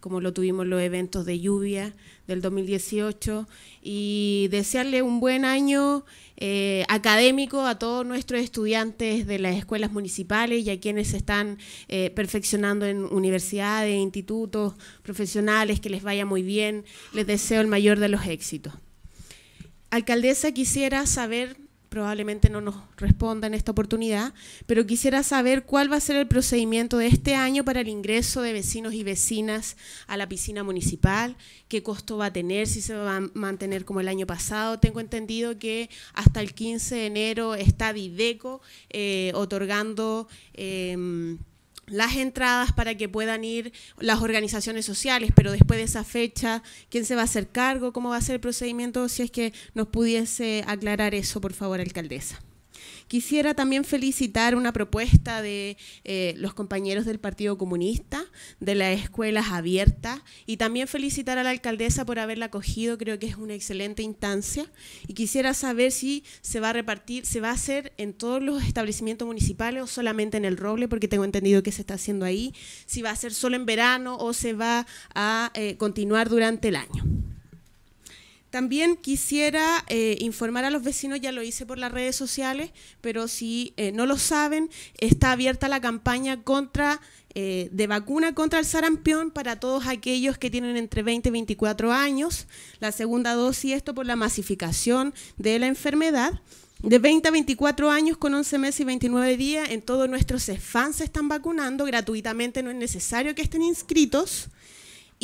como lo tuvimos los eventos de lluvia del 2018, y desearle un buen año eh, académico a todos nuestros estudiantes de las escuelas municipales y a quienes están eh, perfeccionando en universidades, institutos, profesionales, que les vaya muy bien. Les deseo el mayor de los éxitos. Alcaldesa, quisiera saber probablemente no nos responda en esta oportunidad, pero quisiera saber cuál va a ser el procedimiento de este año para el ingreso de vecinos y vecinas a la piscina municipal, qué costo va a tener, si se va a mantener como el año pasado. Tengo entendido que hasta el 15 de enero está Dideco eh, otorgando... Em, las entradas para que puedan ir las organizaciones sociales, pero después de esa fecha, ¿quién se va a hacer cargo? ¿Cómo va a ser el procedimiento? Si es que nos pudiese aclarar eso, por favor, alcaldesa. Quisiera también felicitar una propuesta de eh, los compañeros del Partido Comunista, de las escuelas abiertas, y también felicitar a la alcaldesa por haberla acogido, creo que es una excelente instancia, y quisiera saber si se va a repartir, se va a hacer en todos los establecimientos municipales o solamente en el Roble, porque tengo entendido que se está haciendo ahí, si va a ser solo en verano o se va a eh, continuar durante el año. También quisiera eh, informar a los vecinos, ya lo hice por las redes sociales, pero si eh, no lo saben, está abierta la campaña contra eh, de vacuna contra el sarampión para todos aquellos que tienen entre 20 y 24 años, la segunda dosis, esto por la masificación de la enfermedad. De 20 a 24 años con 11 meses y 29 días, en todos nuestros fans se están vacunando gratuitamente, no es necesario que estén inscritos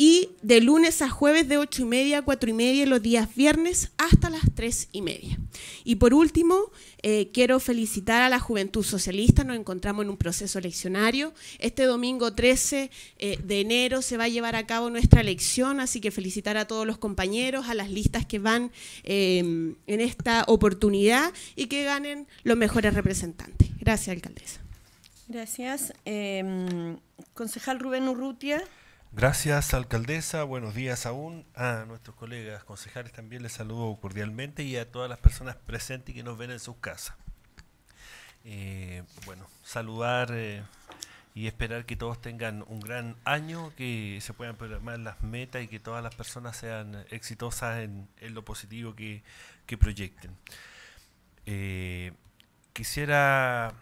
y de lunes a jueves de 8 y media a 4 y media los días viernes hasta las 3 y media. Y por último, eh, quiero felicitar a la Juventud Socialista, nos encontramos en un proceso eleccionario. Este domingo 13 eh, de enero se va a llevar a cabo nuestra elección, así que felicitar a todos los compañeros, a las listas que van em, en esta oportunidad y que ganen los mejores representantes. Gracias, alcaldesa. Gracias. Em, concejal Rubén Urrutia. Gracias, alcaldesa. Buenos días aún. A nuestros colegas concejales también les saludo cordialmente y a todas las personas presentes y que nos ven en sus casas. Eh, bueno, saludar eh, y esperar que todos tengan un gran año, que se puedan programar las metas y que todas las personas sean exitosas en, lo positivo que, proyecten. Eh, quisiera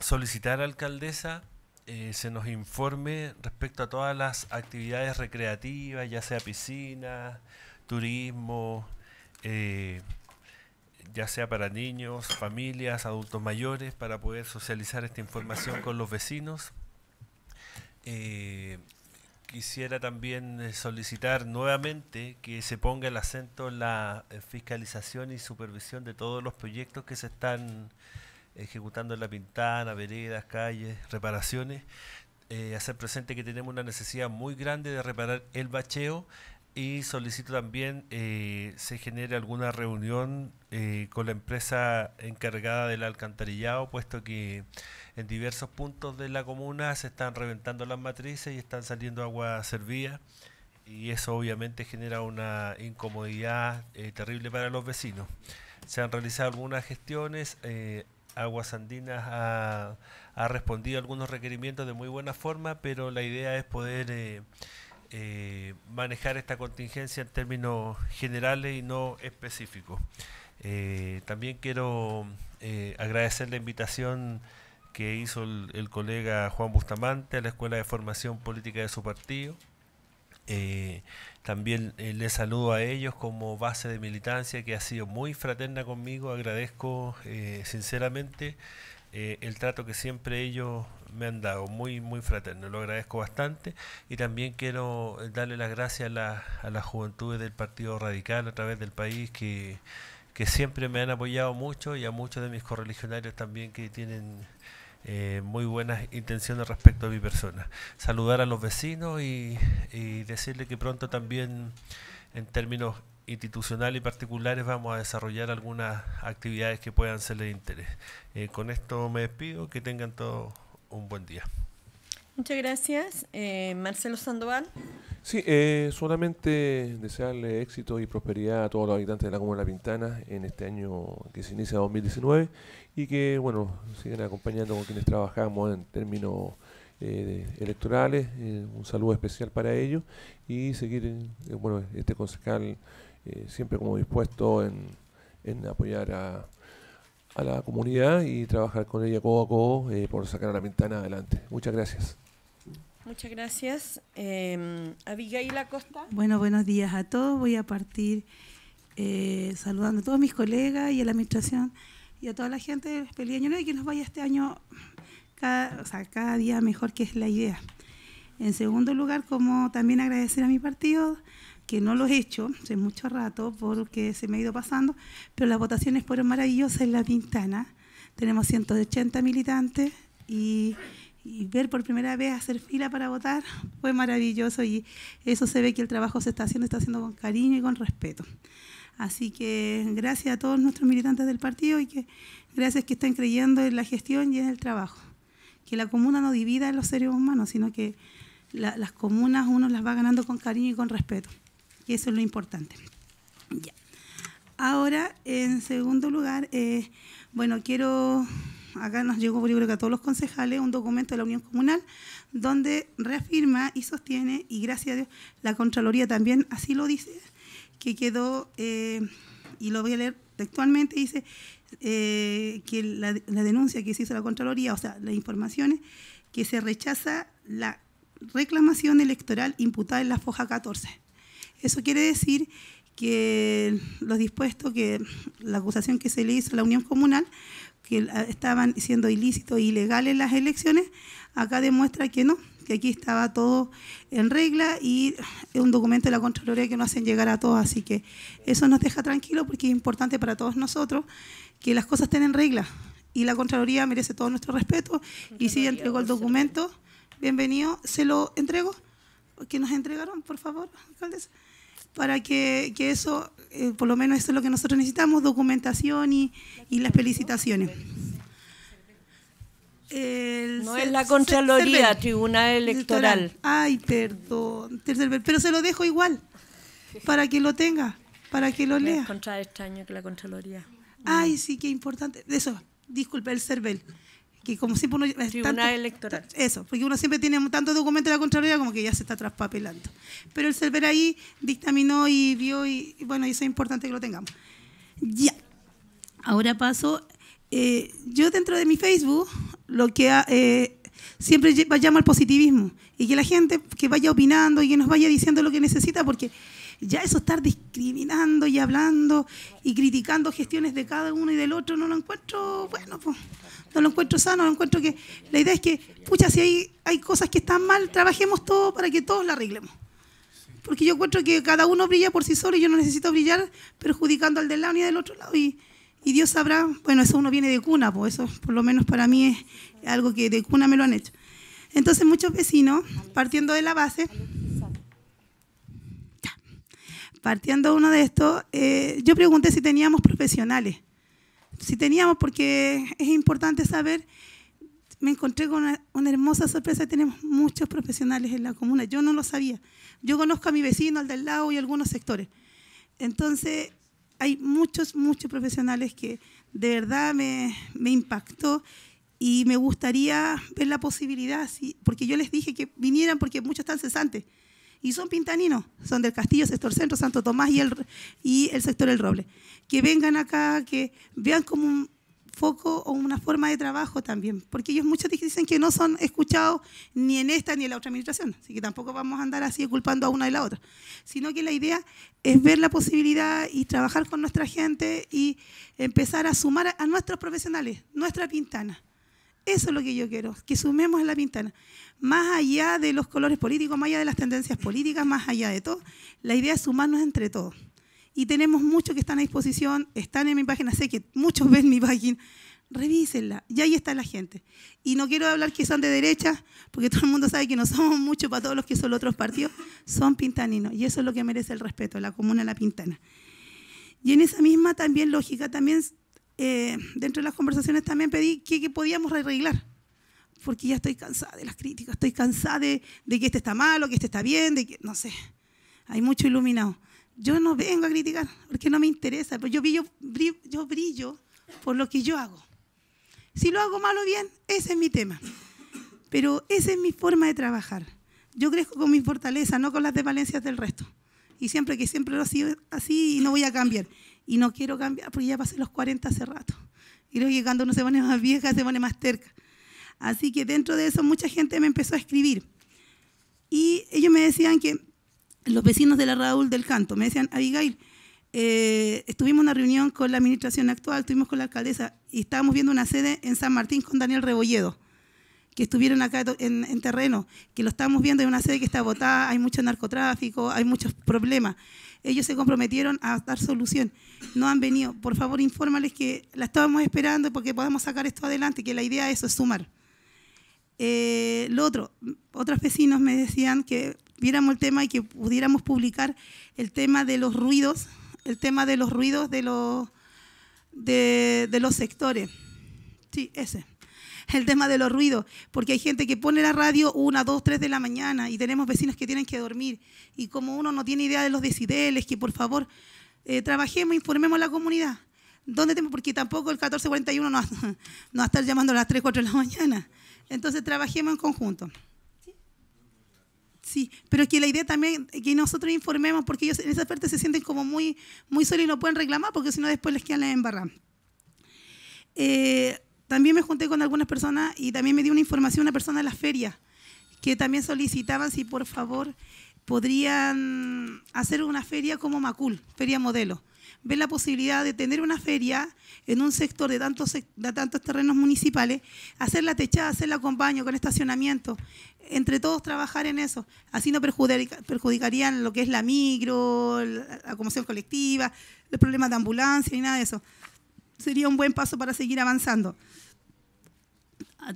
solicitar, alcaldesa, eh, se nos informe respecto a todas las actividades recreativas, ya sea piscina, turismo, eh, ya sea para niños, familias, adultos mayores, para poder socializar esta información con los vecinos. Eh, quisiera también solicitar nuevamente que se ponga el acento en la fiscalización y supervisión de todos los proyectos que se están ejecutando la pintana, veredas, calles, reparaciones, eh, hacer presente que tenemos una necesidad muy grande de reparar el bacheo y solicito también eh, se genere alguna reunión eh, con la empresa encargada del alcantarillado, puesto que en diversos puntos de la comuna se están reventando las matrices y están saliendo agua servida y eso obviamente genera una incomodidad eh, terrible para los vecinos. Se han realizado algunas gestiones, Aguas Andinas ha, respondido a algunos requerimientos de muy buena forma, pero la idea es poder eh, eh, manejar esta contingencia en términos generales y no específicos. Eh, también quiero agradecer la invitación que hizo el, el, colega Juan Bustamante a la Escuela de Formación Política de su partido. También eh, les saludo a ellos como base de militancia que ha sido muy fraterna conmigo. Agradezco eh, sinceramente eh, el trato que siempre ellos me han dado, muy, muy fraterno. Lo agradezco bastante y también quiero darle las gracias a, la, a las juventudes del Partido Radical a través del país que, que siempre me han apoyado mucho y a muchos de mis correligionarios también que tienen eh, muy buenas intenciones respecto a mi persona. Saludar a los vecinos y, decirles decirle que pronto también en términos institucionales y particulares vamos a desarrollar algunas actividades que puedan ser de interés. Eh, con esto me despido, que tengan todos un buen día. Muchas gracias, eh, Marcelo Sandoval. Sí, eh, solamente desearle éxito y prosperidad a todos los habitantes de la Comuna de La Pintana en este año que se inicia 2019 y que, bueno, sigan acompañando con quienes trabajamos en términos eh, electorales. un saludo especial para ellos y seguir, bueno, este concejal siempre como dispuesto en, en apoyar a, a, la comunidad y trabajar con ella codo a codo por sacar a la Pintana adelante. Muchas gracias. Muchas gracias. Eh, Abigail Acosta. Bueno, buenos días a todos. Voy a partir eh, saludando a todos mis colegas y a la administración y a toda la gente del Peliaño y que nos vaya este año cada, cada día mejor, que es la idea. En segundo lugar, como también agradecer a mi partido, que no lo he hecho hace mucho rato porque se me ha ido pasando, pero las votaciones fueron maravillosas en La Pintana. Tenemos 180 militantes y y ver por primera vez hacer fila para votar fue maravilloso y eso se ve que el trabajo se está haciendo, está haciendo con cariño y con respeto. Así que gracias a todos nuestros militantes del partido y que gracias que estén creyendo en la gestión y en el trabajo. Que la comuna no divida a los seres humanos, sino que las comunas uno las va ganando con cariño y con respeto. Y eso es lo importante. Ahora, en segundo lugar, eh, bueno, quiero acá nos llegó, por libro que a todos los concejales, un documento de la Unión Comunal donde reafirma y sostiene, y gracias a Dios, la Contraloría también así lo dice, que quedó, eh, y lo voy a leer textualmente, dice eh, que la, denuncia que se hizo la Contraloría, o sea, las informaciones, que se rechaza la reclamación electoral imputada en la foja 14. Eso quiere decir que los dispuestos, que la acusación que se le hizo a la Unión Comunal que ah, estaban siendo ilícitos e ilegales las elecciones, acá demuestra que no, que aquí estaba todo en regla y es un documento de la Contraloría que no hacen llegar a todos, así que eso nos deja tranquilos porque es importante para todos nosotros que las cosas estén en regla y la Contraloría merece todo nuestro respeto y si entregó el documento, bienvenido, se lo entrego, que nos entregaron, por favor, alcaldesa para que, eso, eh, por lo menos eso es lo que nosotros necesitamos, documentación y, las felicitaciones. no es la Contraloría, Tribuna Electoral. Ay, perdón, pero se lo dejo igual, para que lo tenga, para que lo lea. Es contra extraño que la Contraloría. Ay, sí, qué importante. de Eso, disculpe, el CERVEL que como siempre uno... Tribunal electoral. Eso, porque uno siempre tiene tanto documento de la Contraloría como que ya se está traspapelando. Pero el server ahí dictaminó y vio y, bueno, eso es importante que lo tengamos. Ya. Ahora paso... Eh, yo dentro de mi Facebook lo que... Ah, eh, siempre llamo al positivismo y que la gente que vaya opinando y que nos vaya diciendo lo que necesita, porque ya eso estar discriminando y hablando y criticando gestiones de cada uno y del otro no lo encuentro bueno. Pues no lo encuentro sano, no encuentro que... La idea es que, pucha, si hay, hay cosas que están mal, trabajemos todo para que todos la arreglemos. Porque yo encuentro que cada uno brilla por sí solo y yo no necesito brillar perjudicando al del lado ni del otro lado. Y, Dios sabrá, bueno, eso uno viene de cuna, pues eso por lo menos para mí es algo que de cuna me lo han hecho. Entonces muchos vecinos, partiendo de la base, partiendo uno de estos, eh, yo pregunté si teníamos profesionales si teníamos, porque es importante saber, me encontré con una, hermosa sorpresa. Tenemos muchos profesionales en la comuna. Yo no lo sabía. Yo conozco a mi vecino, al del lado y algunos sectores. Entonces, hay muchos, muchos profesionales que de verdad me, impactó y me gustaría ver la posibilidad, porque yo les dije que vinieran porque muchos están cesantes y son pintaninos, son del Castillo, sector centro, Santo Tomás y el, y el sector El Roble. Que vengan acá, que vean como un foco o una forma de trabajo también, porque ellos muchos dicen que no son escuchados ni en esta ni en la otra administración, así que tampoco vamos a andar así culpando a una y la otra, sino que la idea es ver la posibilidad y trabajar con nuestra gente y empezar a sumar a nuestros profesionales, nuestra pintana eso es lo que yo quiero, que sumemos a la pintana. Más allá de los colores políticos, más allá de las tendencias políticas, más allá de todo, la idea es sumarnos entre todos. Y tenemos muchos que están a disposición, están en mi página, sé que muchos ven mi página, revísenla, y ahí está la gente. Y no quiero hablar que son de derecha, porque todo el mundo sabe que no somos muchos para todos los que son otros partidos, son pintaninos, y eso es lo que merece el respeto, la comuna La Pintana. Y en esa misma también lógica, también eh, dentro de las conversaciones también pedí que, podíamos arreglar, porque ya estoy cansada de las críticas, estoy cansada de, que este está malo, que este está bien, de que, no sé, hay mucho iluminado. Yo no vengo a criticar, porque no me interesa, pero pues yo brillo, yo brillo por lo que yo hago. Si lo hago mal o bien, ese es mi tema. Pero esa es mi forma de trabajar. Yo crezco con mi fortalezas, no con las desvalencias del resto. Y siempre que siempre lo ha sido así no voy a cambiar y no quiero cambiar porque ya pasé los 40 hace rato. Creo que cuando uno se pone más vieja, se pone más terca. Así que dentro de eso mucha gente me empezó a escribir. Y ellos me decían que, los vecinos de la Raúl del Canto, me decían, Abigail, eh, estuvimos en una reunión con la administración actual, estuvimos con la alcaldesa y estábamos viendo una sede en San Martín con Daniel Rebolledo, que estuvieron acá en, terreno, que lo estábamos viendo, en una sede que está botada, hay mucho narcotráfico, hay muchos problemas ellos se comprometieron a dar solución. No han venido. Por favor, infórmales que la estábamos esperando porque podemos sacar esto adelante, que la idea eso es sumar. Eh, lo otro, otros vecinos me decían que viéramos el tema y que pudiéramos publicar el tema de los ruidos, el tema de los ruidos de los, de los sectores. Sí, ese el tema de los ruidos, porque hay gente que pone la radio una, dos, tres de la mañana y tenemos vecinos que tienen que dormir. Y como uno no tiene idea de los desideles que por favor eh, trabajemos, informemos a la comunidad. ¿Dónde tenemos? Porque tampoco el 1441 nos, va a estar llamando a las 3, 4 de la mañana. Entonces trabajemos en conjunto. Sí, pero que la idea también que nosotros informemos, porque ellos en esa parte se sienten como muy, muy solos y no pueden reclamar, porque si no después les quedan en barra Eh, también me junté con algunas personas y también me dio una información una persona de las ferias que también solicitaban si por favor podrían hacer una feria como Macul, feria modelo. Ver la posibilidad de tener una feria en un sector de tantos, de tantos terrenos municipales, hacer la techada, hacerla con baño, con estacionamiento, entre todos trabajar en eso. Así no perjudicarían lo que es la micro, la acomodación colectiva, los problemas de ambulancia y nada de eso. Sería un buen paso para seguir avanzando.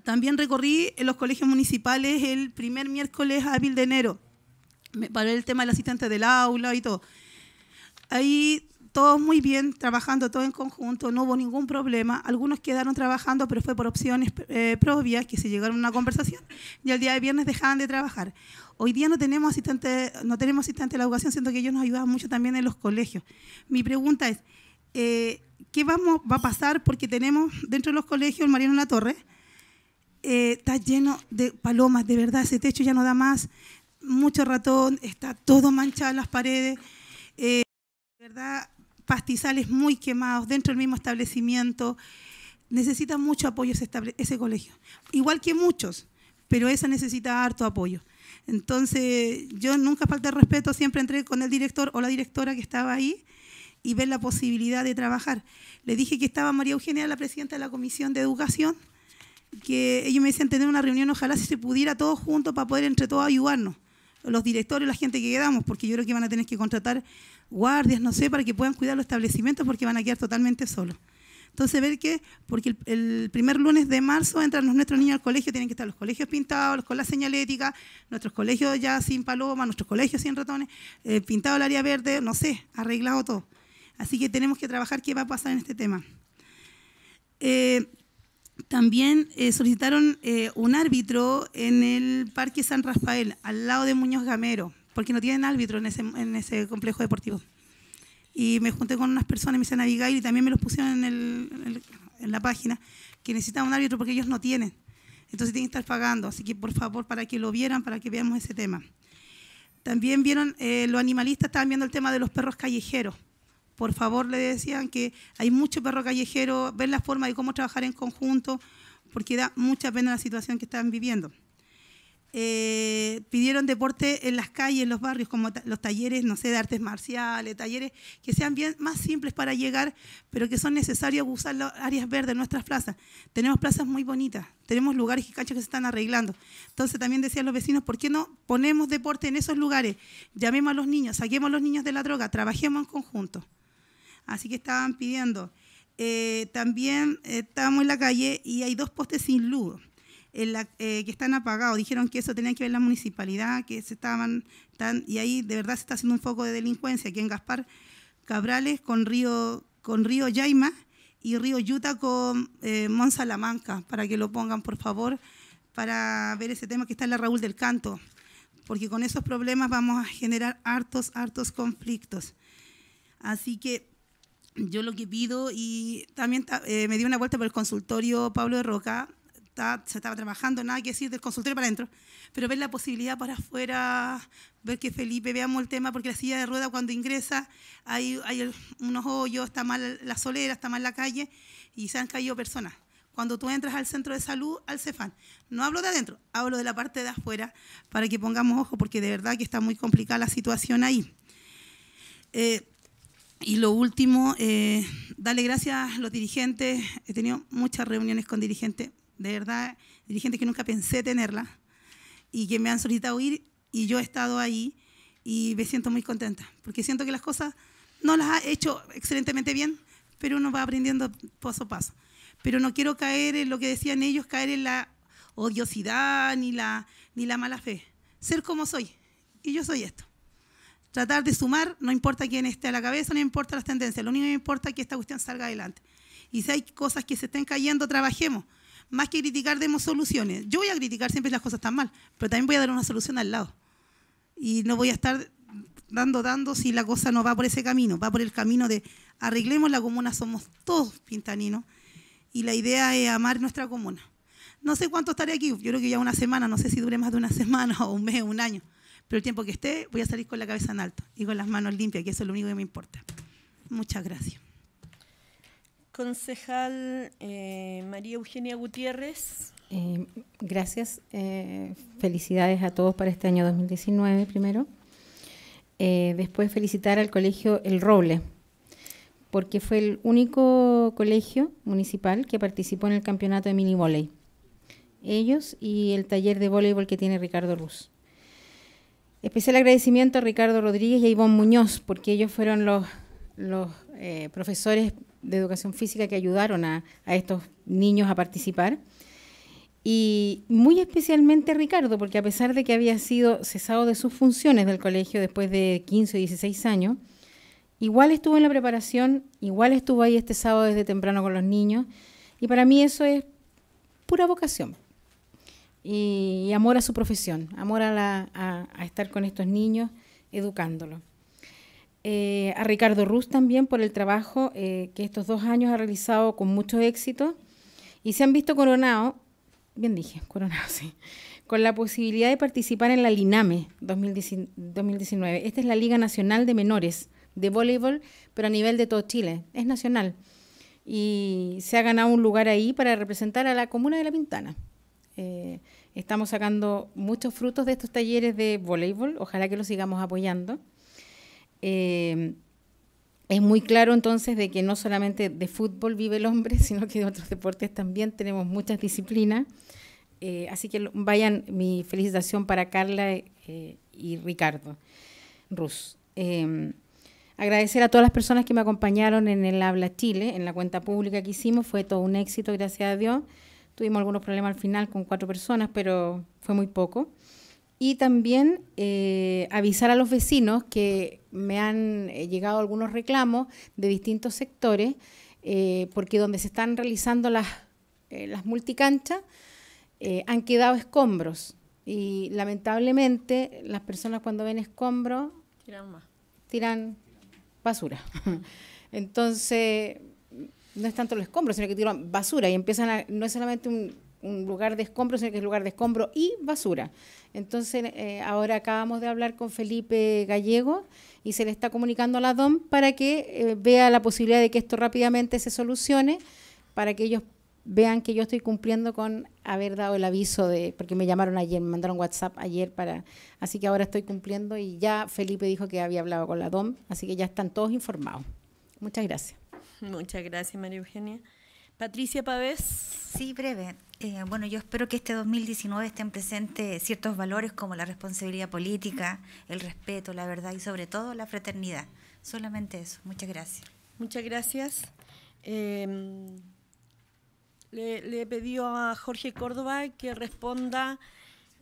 También recorrí en los colegios municipales el primer miércoles abril de enero para el tema del asistente del aula y todo. Ahí todos muy bien, trabajando todo en conjunto, no hubo ningún problema. Algunos quedaron trabajando, pero fue por opciones eh, propias que se llegaron a una conversación y el día de viernes dejaban de trabajar. Hoy día no tenemos asistente, no tenemos asistente de la educación, siento que ellos nos ayudaban mucho también en los colegios. Mi pregunta es, eh, ¿qué vamos, va a pasar? Porque tenemos dentro de los colegios el Mariano La Torre, eh, está lleno de palomas, de verdad, ese techo ya no da más, mucho ratón, está todo manchado en las paredes, eh, verdad, pastizales muy quemados dentro del mismo establecimiento. Necesita mucho apoyo ese, colegio, igual que muchos, pero esa necesita harto apoyo. Entonces, yo nunca falta el respeto, siempre entré con el director o la directora que estaba ahí y ver la posibilidad de trabajar. Le dije que estaba María Eugenia, la presidenta de la Comisión de Educación, que ellos me decían tener una reunión, ojalá si se pudiera todos juntos para poder entre todos ayudarnos, los directores, la gente que quedamos, porque yo creo que van a tener que contratar guardias, no sé, para que puedan cuidar los establecimientos porque van a quedar totalmente solos. Entonces, ver qué porque el, primer lunes de marzo entran nuestros niños al colegio, tienen que estar los colegios pintados, con la señalética, nuestros colegios ya sin palomas nuestros colegios sin ratones, eh, pintado el área verde, no sé, arreglado todo. Así que tenemos que trabajar qué va a pasar en este tema. Eh, también eh, solicitaron eh, un árbitro en el Parque San Rafael, al lado de Muñoz Gamero, porque no tienen árbitro en ese, complejo deportivo. Y me junté con unas personas, me hice navegar y también me los pusieron en, la página, que necesitaban un árbitro porque ellos no tienen. Entonces tienen que estar pagando. Así que por favor, para que lo vieran, para que veamos ese tema. También vieron, eh, los animalistas estaban viendo el tema de los perros callejeros por favor le decían que hay mucho perro callejero, ver la forma de cómo trabajar en conjunto, porque da mucha pena la situación que están viviendo. Eh, pidieron deporte en las calles, en los barrios, como los talleres, no sé, de artes marciales, talleres que sean bien más simples para llegar, pero que son necesarios usar las áreas verdes, nuestras plazas. Tenemos plazas muy bonitas, tenemos lugares y canchas que se están arreglando. Entonces también decían los vecinos, ¿por qué no ponemos deporte en esos lugares? Llamemos a los niños, saquemos a los niños de la droga, trabajemos en conjunto. Así que estaban pidiendo. Eh, también estábamos en la calle y hay dos postes sin luz. En la, eh, que están apagados. Dijeron que eso tenía que ver la municipalidad, que se estaban tan, y ahí de verdad se está haciendo un foco de delincuencia aquí en Gaspar Cabrales con Río con Río Yaima y Río Yuta con eh, para que lo pongan por favor para ver ese tema que está en la Raúl del Canto, porque con esos problemas vamos a generar hartos hartos conflictos. Así que yo lo que pido, y también eh, me di una vuelta por el consultorio Pablo de Roca, se estaba trabajando, nada que decir del consultorio para adentro, pero ver la posibilidad para afuera, ver que Felipe, veamos el tema, porque la silla de rueda cuando ingresa hay, hay unos hoyos, está mal la solera, está mal la calle, y se han caído personas cuando tú entras al centro de salud, al Cefan. No hablo de adentro, hablo de la parte de afuera, para que pongamos ojo, porque de verdad que está muy complicada la situación ahí. Eh, y lo último, eh, darle gracias a los dirigentes. He tenido muchas reuniones con dirigentes, de verdad, dirigentes que nunca pensé tenerlas y que me han solicitado ir y yo he estado ahí y me siento muy contenta porque siento que las cosas no las ha hecho excelentemente bien, pero uno va aprendiendo paso a paso. Pero no quiero caer en lo que decían ellos, caer en la odiosidad ni la, ni la mala fe. Ser como soy. Y yo soy esto tratar de sumar, no importa quién esté a la cabeza, no importa las tendencias, lo único que importa es que esta cuestión salga adelante. Y si hay cosas que se estén cayendo, trabajemos. Más que criticar, demos soluciones. Yo voy a criticar siempre las cosas están mal, pero también voy a dar una solución al lado. Y no voy a estar dando, dando si la cosa no va por ese camino, va por el camino de arreglemos la comuna, somos todos pintaninos. Y la idea es amar nuestra comuna. No sé cuánto estaré aquí, yo creo que ya una semana, no sé si dure más de una semana o un mes, un año. Pero el tiempo que esté, voy a salir con la cabeza en alto y con las manos limpias, que eso es lo único que me importa. Muchas gracias. Concejal eh, María Eugenia Gutiérrez. Eh, gracias. Eh, felicidades a todos para este año 2019 primero. después felicitar al colegio El Roble, porque fue el único colegio municipal que participó en el campeonato de mini voley. Ellos y el taller de voleibol que tiene Ricardo Ruz. Especial agradecimiento a Ricardo Rodríguez y a Ivonne Muñoz, porque ellos fueron los, eh, profesores de educación física que ayudaron a, a estos niños a participar. Y muy especialmente a Ricardo, porque a pesar de que había sido cesado de sus funciones del colegio después de 15 o 16 años, igual estuvo en la preparación, igual estuvo ahí este sábado desde temprano con los niños, y para mí eso es pura vocación y, amor a su profesión, amor a, estar con estos niños, educándolos. Eh, a Ricardo Ruz también por el trabajo eh, que estos dos años ha realizado con mucho éxito y se han visto coronados, bien dije, coronados, sí, con la posibilidad de participar en la LINAME 2019. Esta es la Liga Nacional de Menores de Voleibol, pero a nivel de todo Chile, es nacional. Y se ha ganado un lugar ahí para representar a la comuna de La Pintana. Eh, Estamos sacando muchos frutos de estos talleres de voleibol, ojalá que los sigamos apoyando. Eh, es muy claro entonces de que no solamente de fútbol vive el hombre, sino que de otros deportes también tenemos muchas disciplinas. Eh, así que vayan mi felicitación para Carla eh, y Ricardo Rus. agradecer a todas las personas que me acompañaron en el Habla Chile, en la cuenta pública que hicimos, fue todo un éxito, gracias a Dios. Tuvimos algunos problemas al final con cuatro personas, pero fue muy poco. Y también eh, avisar a los vecinos que me han eh, llegado algunos reclamos de distintos sectores, eh, porque donde se están realizando las, las multicanchas han quedado escombros. Y lamentablemente las personas cuando ven escombros tiran, más. tiran basura. Entonces no es tanto los escombros, sino que tiran basura y empiezan a, no es solamente un, lugar de escombros, sino que es lugar de escombro y basura. Entonces, eh, ahora acabamos de hablar con Felipe Gallego y se le está comunicando a la DOM para que eh, vea la posibilidad de que esto rápidamente se solucione, para que ellos vean que yo estoy cumpliendo con haber dado el aviso de, porque me llamaron ayer, me mandaron WhatsApp ayer para, así que ahora estoy cumpliendo y ya Felipe dijo que había hablado con la DOM, así que ya están todos informados. Muchas gracias. Muchas gracias, María Eugenia. Patricia Pavés. Sí, breve. Eh, bueno, yo espero que este 2019 estén presentes ciertos valores como la responsabilidad política, el respeto, la verdad y sobre todo la fraternidad. Solamente eso. Muchas gracias. Muchas gracias. Em, le, he pedido a Jorge Córdoba que responda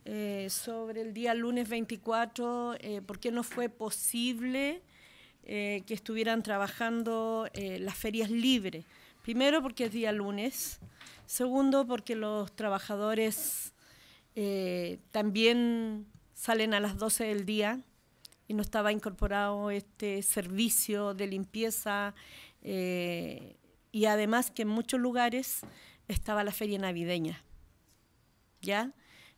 eh, sobre el día lunes 24, eh, por qué no fue posible eh, que estuvieran trabajando eh, las ferias libres. Primero porque es día lunes, segundo porque los trabajadores eh, también salen a las 12 del día y no estaba incorporado este servicio de limpieza y además que en muchos lugares estaba la feria navideña. ¿Ya?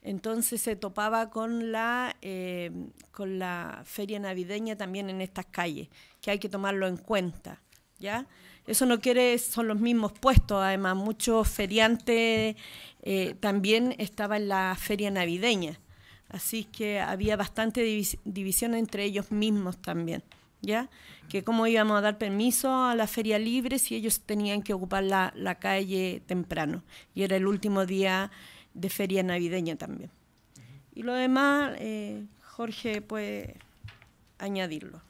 Entonces se topaba con la, eh, con la feria navideña también en estas calles, que hay que tomarlo en cuenta. ¿ya? Eso no quiere, son los mismos puestos, además muchos feriantes eh, también estaban en la feria navideña, así que había bastante división entre ellos mismos también. ¿Ya? Que cómo íbamos a dar permiso a la feria libre si ellos tenían que ocupar la, la calle temprano y era el último día de feria navideña también. Y lo demás, eh, Jorge puede añadirlo.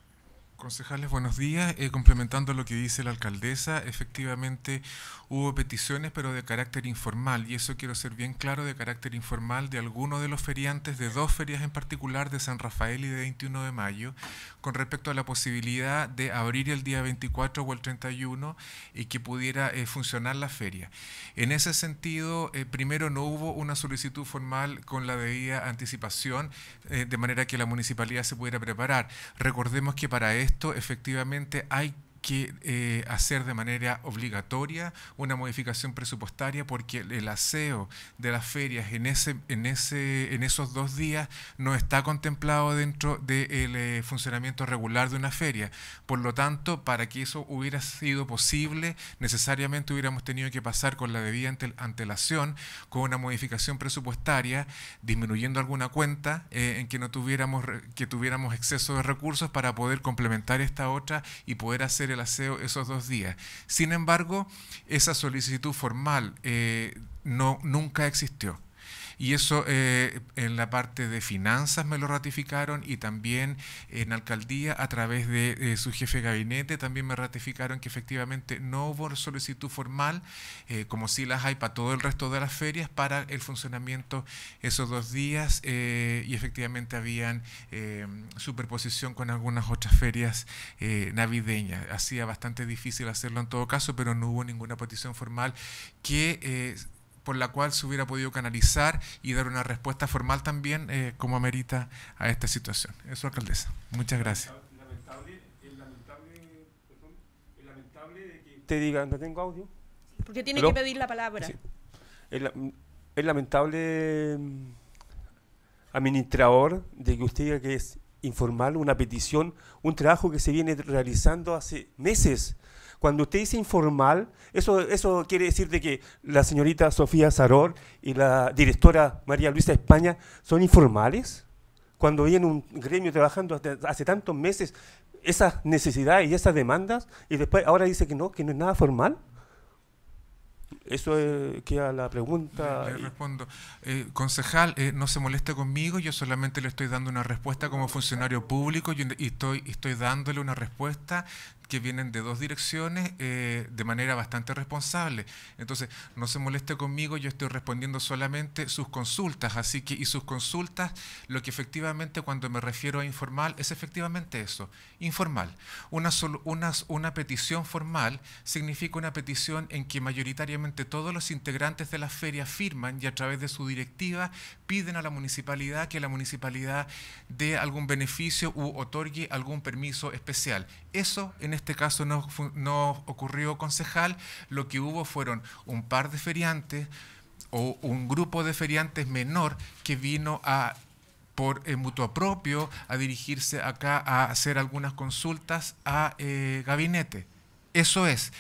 Concejales, buenos días. Eh, complementando lo que dice la alcaldesa, efectivamente hubo peticiones, pero de carácter informal, y eso quiero ser bien claro, de carácter informal de algunos de los feriantes, de dos ferias en particular, de San Rafael y de 21 de mayo, con respecto a la posibilidad de abrir el día 24 o el 31 y que pudiera eh, funcionar la feria. En ese sentido, eh, primero no hubo una solicitud formal con la debida anticipación, de manera que la municipalidad se pudiera preparar. Recordemos que para esto, esto efectivamente hay que eh, hacer de manera obligatoria una modificación presupuestaria porque el aseo de las ferias en, ese, en, ese, en esos dos días no está contemplado dentro del eh, funcionamiento regular de una feria. Por lo tanto, para que eso hubiera sido posible, necesariamente hubiéramos tenido que pasar con la debida antelación, con una modificación presupuestaria, disminuyendo alguna cuenta eh, en que no tuviéramos, que tuviéramos exceso de recursos para poder complementar esta otra y poder hacer el aseo esos dos días. Sin embargo, esa solicitud formal eh, no, nunca existió. Y eso eh, en la parte de finanzas me lo ratificaron y también en alcaldía a través de eh, su jefe de gabinete también me ratificaron que efectivamente no hubo solicitud formal, eh, como si las hay para todo el resto de las ferias, para el funcionamiento esos dos días y efectivamente habían superposición con algunas otras ferias navideñas. Hacía bastante difícil hacerlo en todo caso, pero no hubo ninguna petición formal que por la cual se hubiera podido canalizar y dar una respuesta formal también eh, como amerita a esta situación. Eso, alcaldesa. Muchas gracias. Lamentable, es lamentable, perdón, es lamentable de que te diga, no tengo audio. Porque tiene que pedir la palabra. es, lamentable, mm, administrador, de que usted diga que es informal una petición, un trabajo que se viene realizando hace meses. Cuando usted dice informal, eso, eso quiere decir de que la señorita Sofía Saror y la directora María Luisa España son informales. Cuando viene un gremio trabajando hace, tantos meses esas necesidades y esas demandas, y después ahora dice que no, que no es nada formal. Eso queda la pregunta. Le, respondo. Eh, concejal, eh, no se moleste conmigo, yo solamente le estoy dando una respuesta como funcionario público y, estoy, estoy dándole una respuesta que vienen de dos direcciones eh, de manera bastante responsable. Entonces, no se moleste conmigo, yo estoy respondiendo solamente sus consultas, así que y sus consultas, lo que efectivamente cuando me refiero a informal es efectivamente eso, informal. Una, una petición formal significa una petición en que mayoritariamente todos los integrantes de la feria firman y a través de su directiva piden a la municipalidad que la municipalidad dé algún beneficio u otorgue algún permiso especial. Eso en este caso no, no ocurrió concejal, lo que hubo fueron un par de feriantes o un grupo de feriantes menor que vino a por eh, mutuo propio a dirigirse acá a hacer algunas consultas a eh, gabinete. Eso es.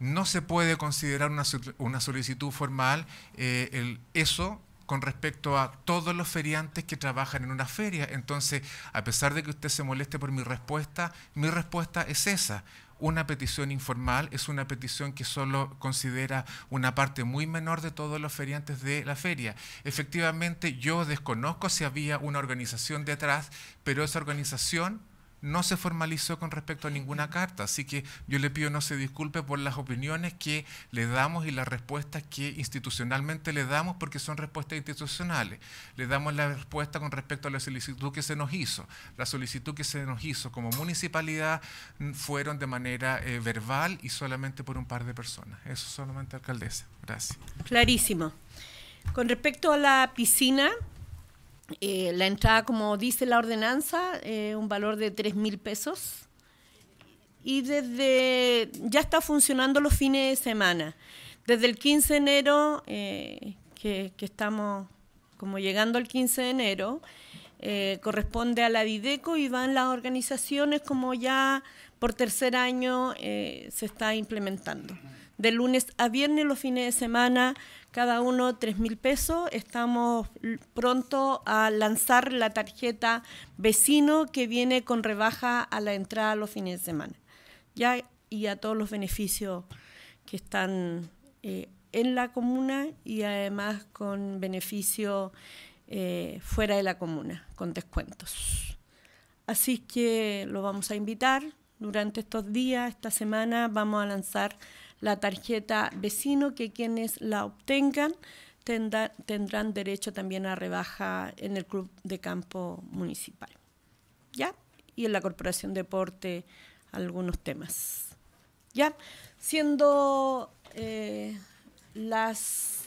No se puede considerar una, solicitud formal. Eh, el, eso con respecto a todos los feriantes que trabajan en una feria. Entonces, a pesar de que usted se moleste por mi respuesta, mi respuesta es esa. Una petición informal es una petición que solo considera una parte muy menor de todos los feriantes de la feria. Efectivamente, yo desconozco si había una organización detrás, pero esa organización no se formalizó con respecto a ninguna carta. Así que yo le pido no se disculpe por las opiniones que le damos y las respuestas que institucionalmente le damos, porque son respuestas institucionales. Le damos la respuesta con respecto a la solicitud que se nos hizo. La solicitud que se nos hizo como municipalidad mm, fueron de manera eh, verbal y solamente por un par de personas. Eso solamente alcaldesa. Gracias. Clarísimo. Con respecto a la piscina, eh, la entrada, como dice la ordenanza, eh, un valor de 3 mil pesos. Y desde ya está funcionando los fines de semana. Desde el 15 de enero, eh, que, estamos como llegando al 15 de enero, corresponde a la Dideco y van las organizaciones como ya por tercer año se está implementando de lunes a viernes los fines de semana, cada uno tres mil pesos. Estamos pronto a lanzar la tarjeta vecino que viene con rebaja a la entrada los fines de semana. Ya, y a todos los beneficios que están eh, en la comuna y además con beneficio eh, fuera de la comuna, con descuentos. Así que lo vamos a invitar. Durante estos días, esta semana, vamos a lanzar la tarjeta vecino, que quienes la obtengan tendrán derecho también a rebaja en el club de campo municipal. ¿Ya? Y en la Corporación Deporte algunos temas. ¿Ya? Siendo eh, las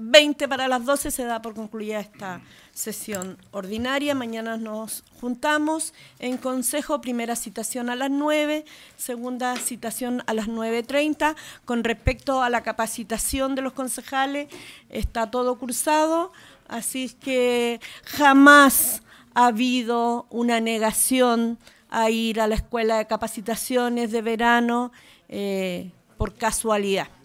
20 para las 12 se da por concluida esta sesión ordinaria. Mañana nos juntamos en consejo, primera citación a las 9, segunda citación a las 9.30. Con respecto a la capacitación de los concejales, está todo cursado, así que jamás ha habido una negación a ir a la escuela de capacitaciones de verano eh, por casualidad.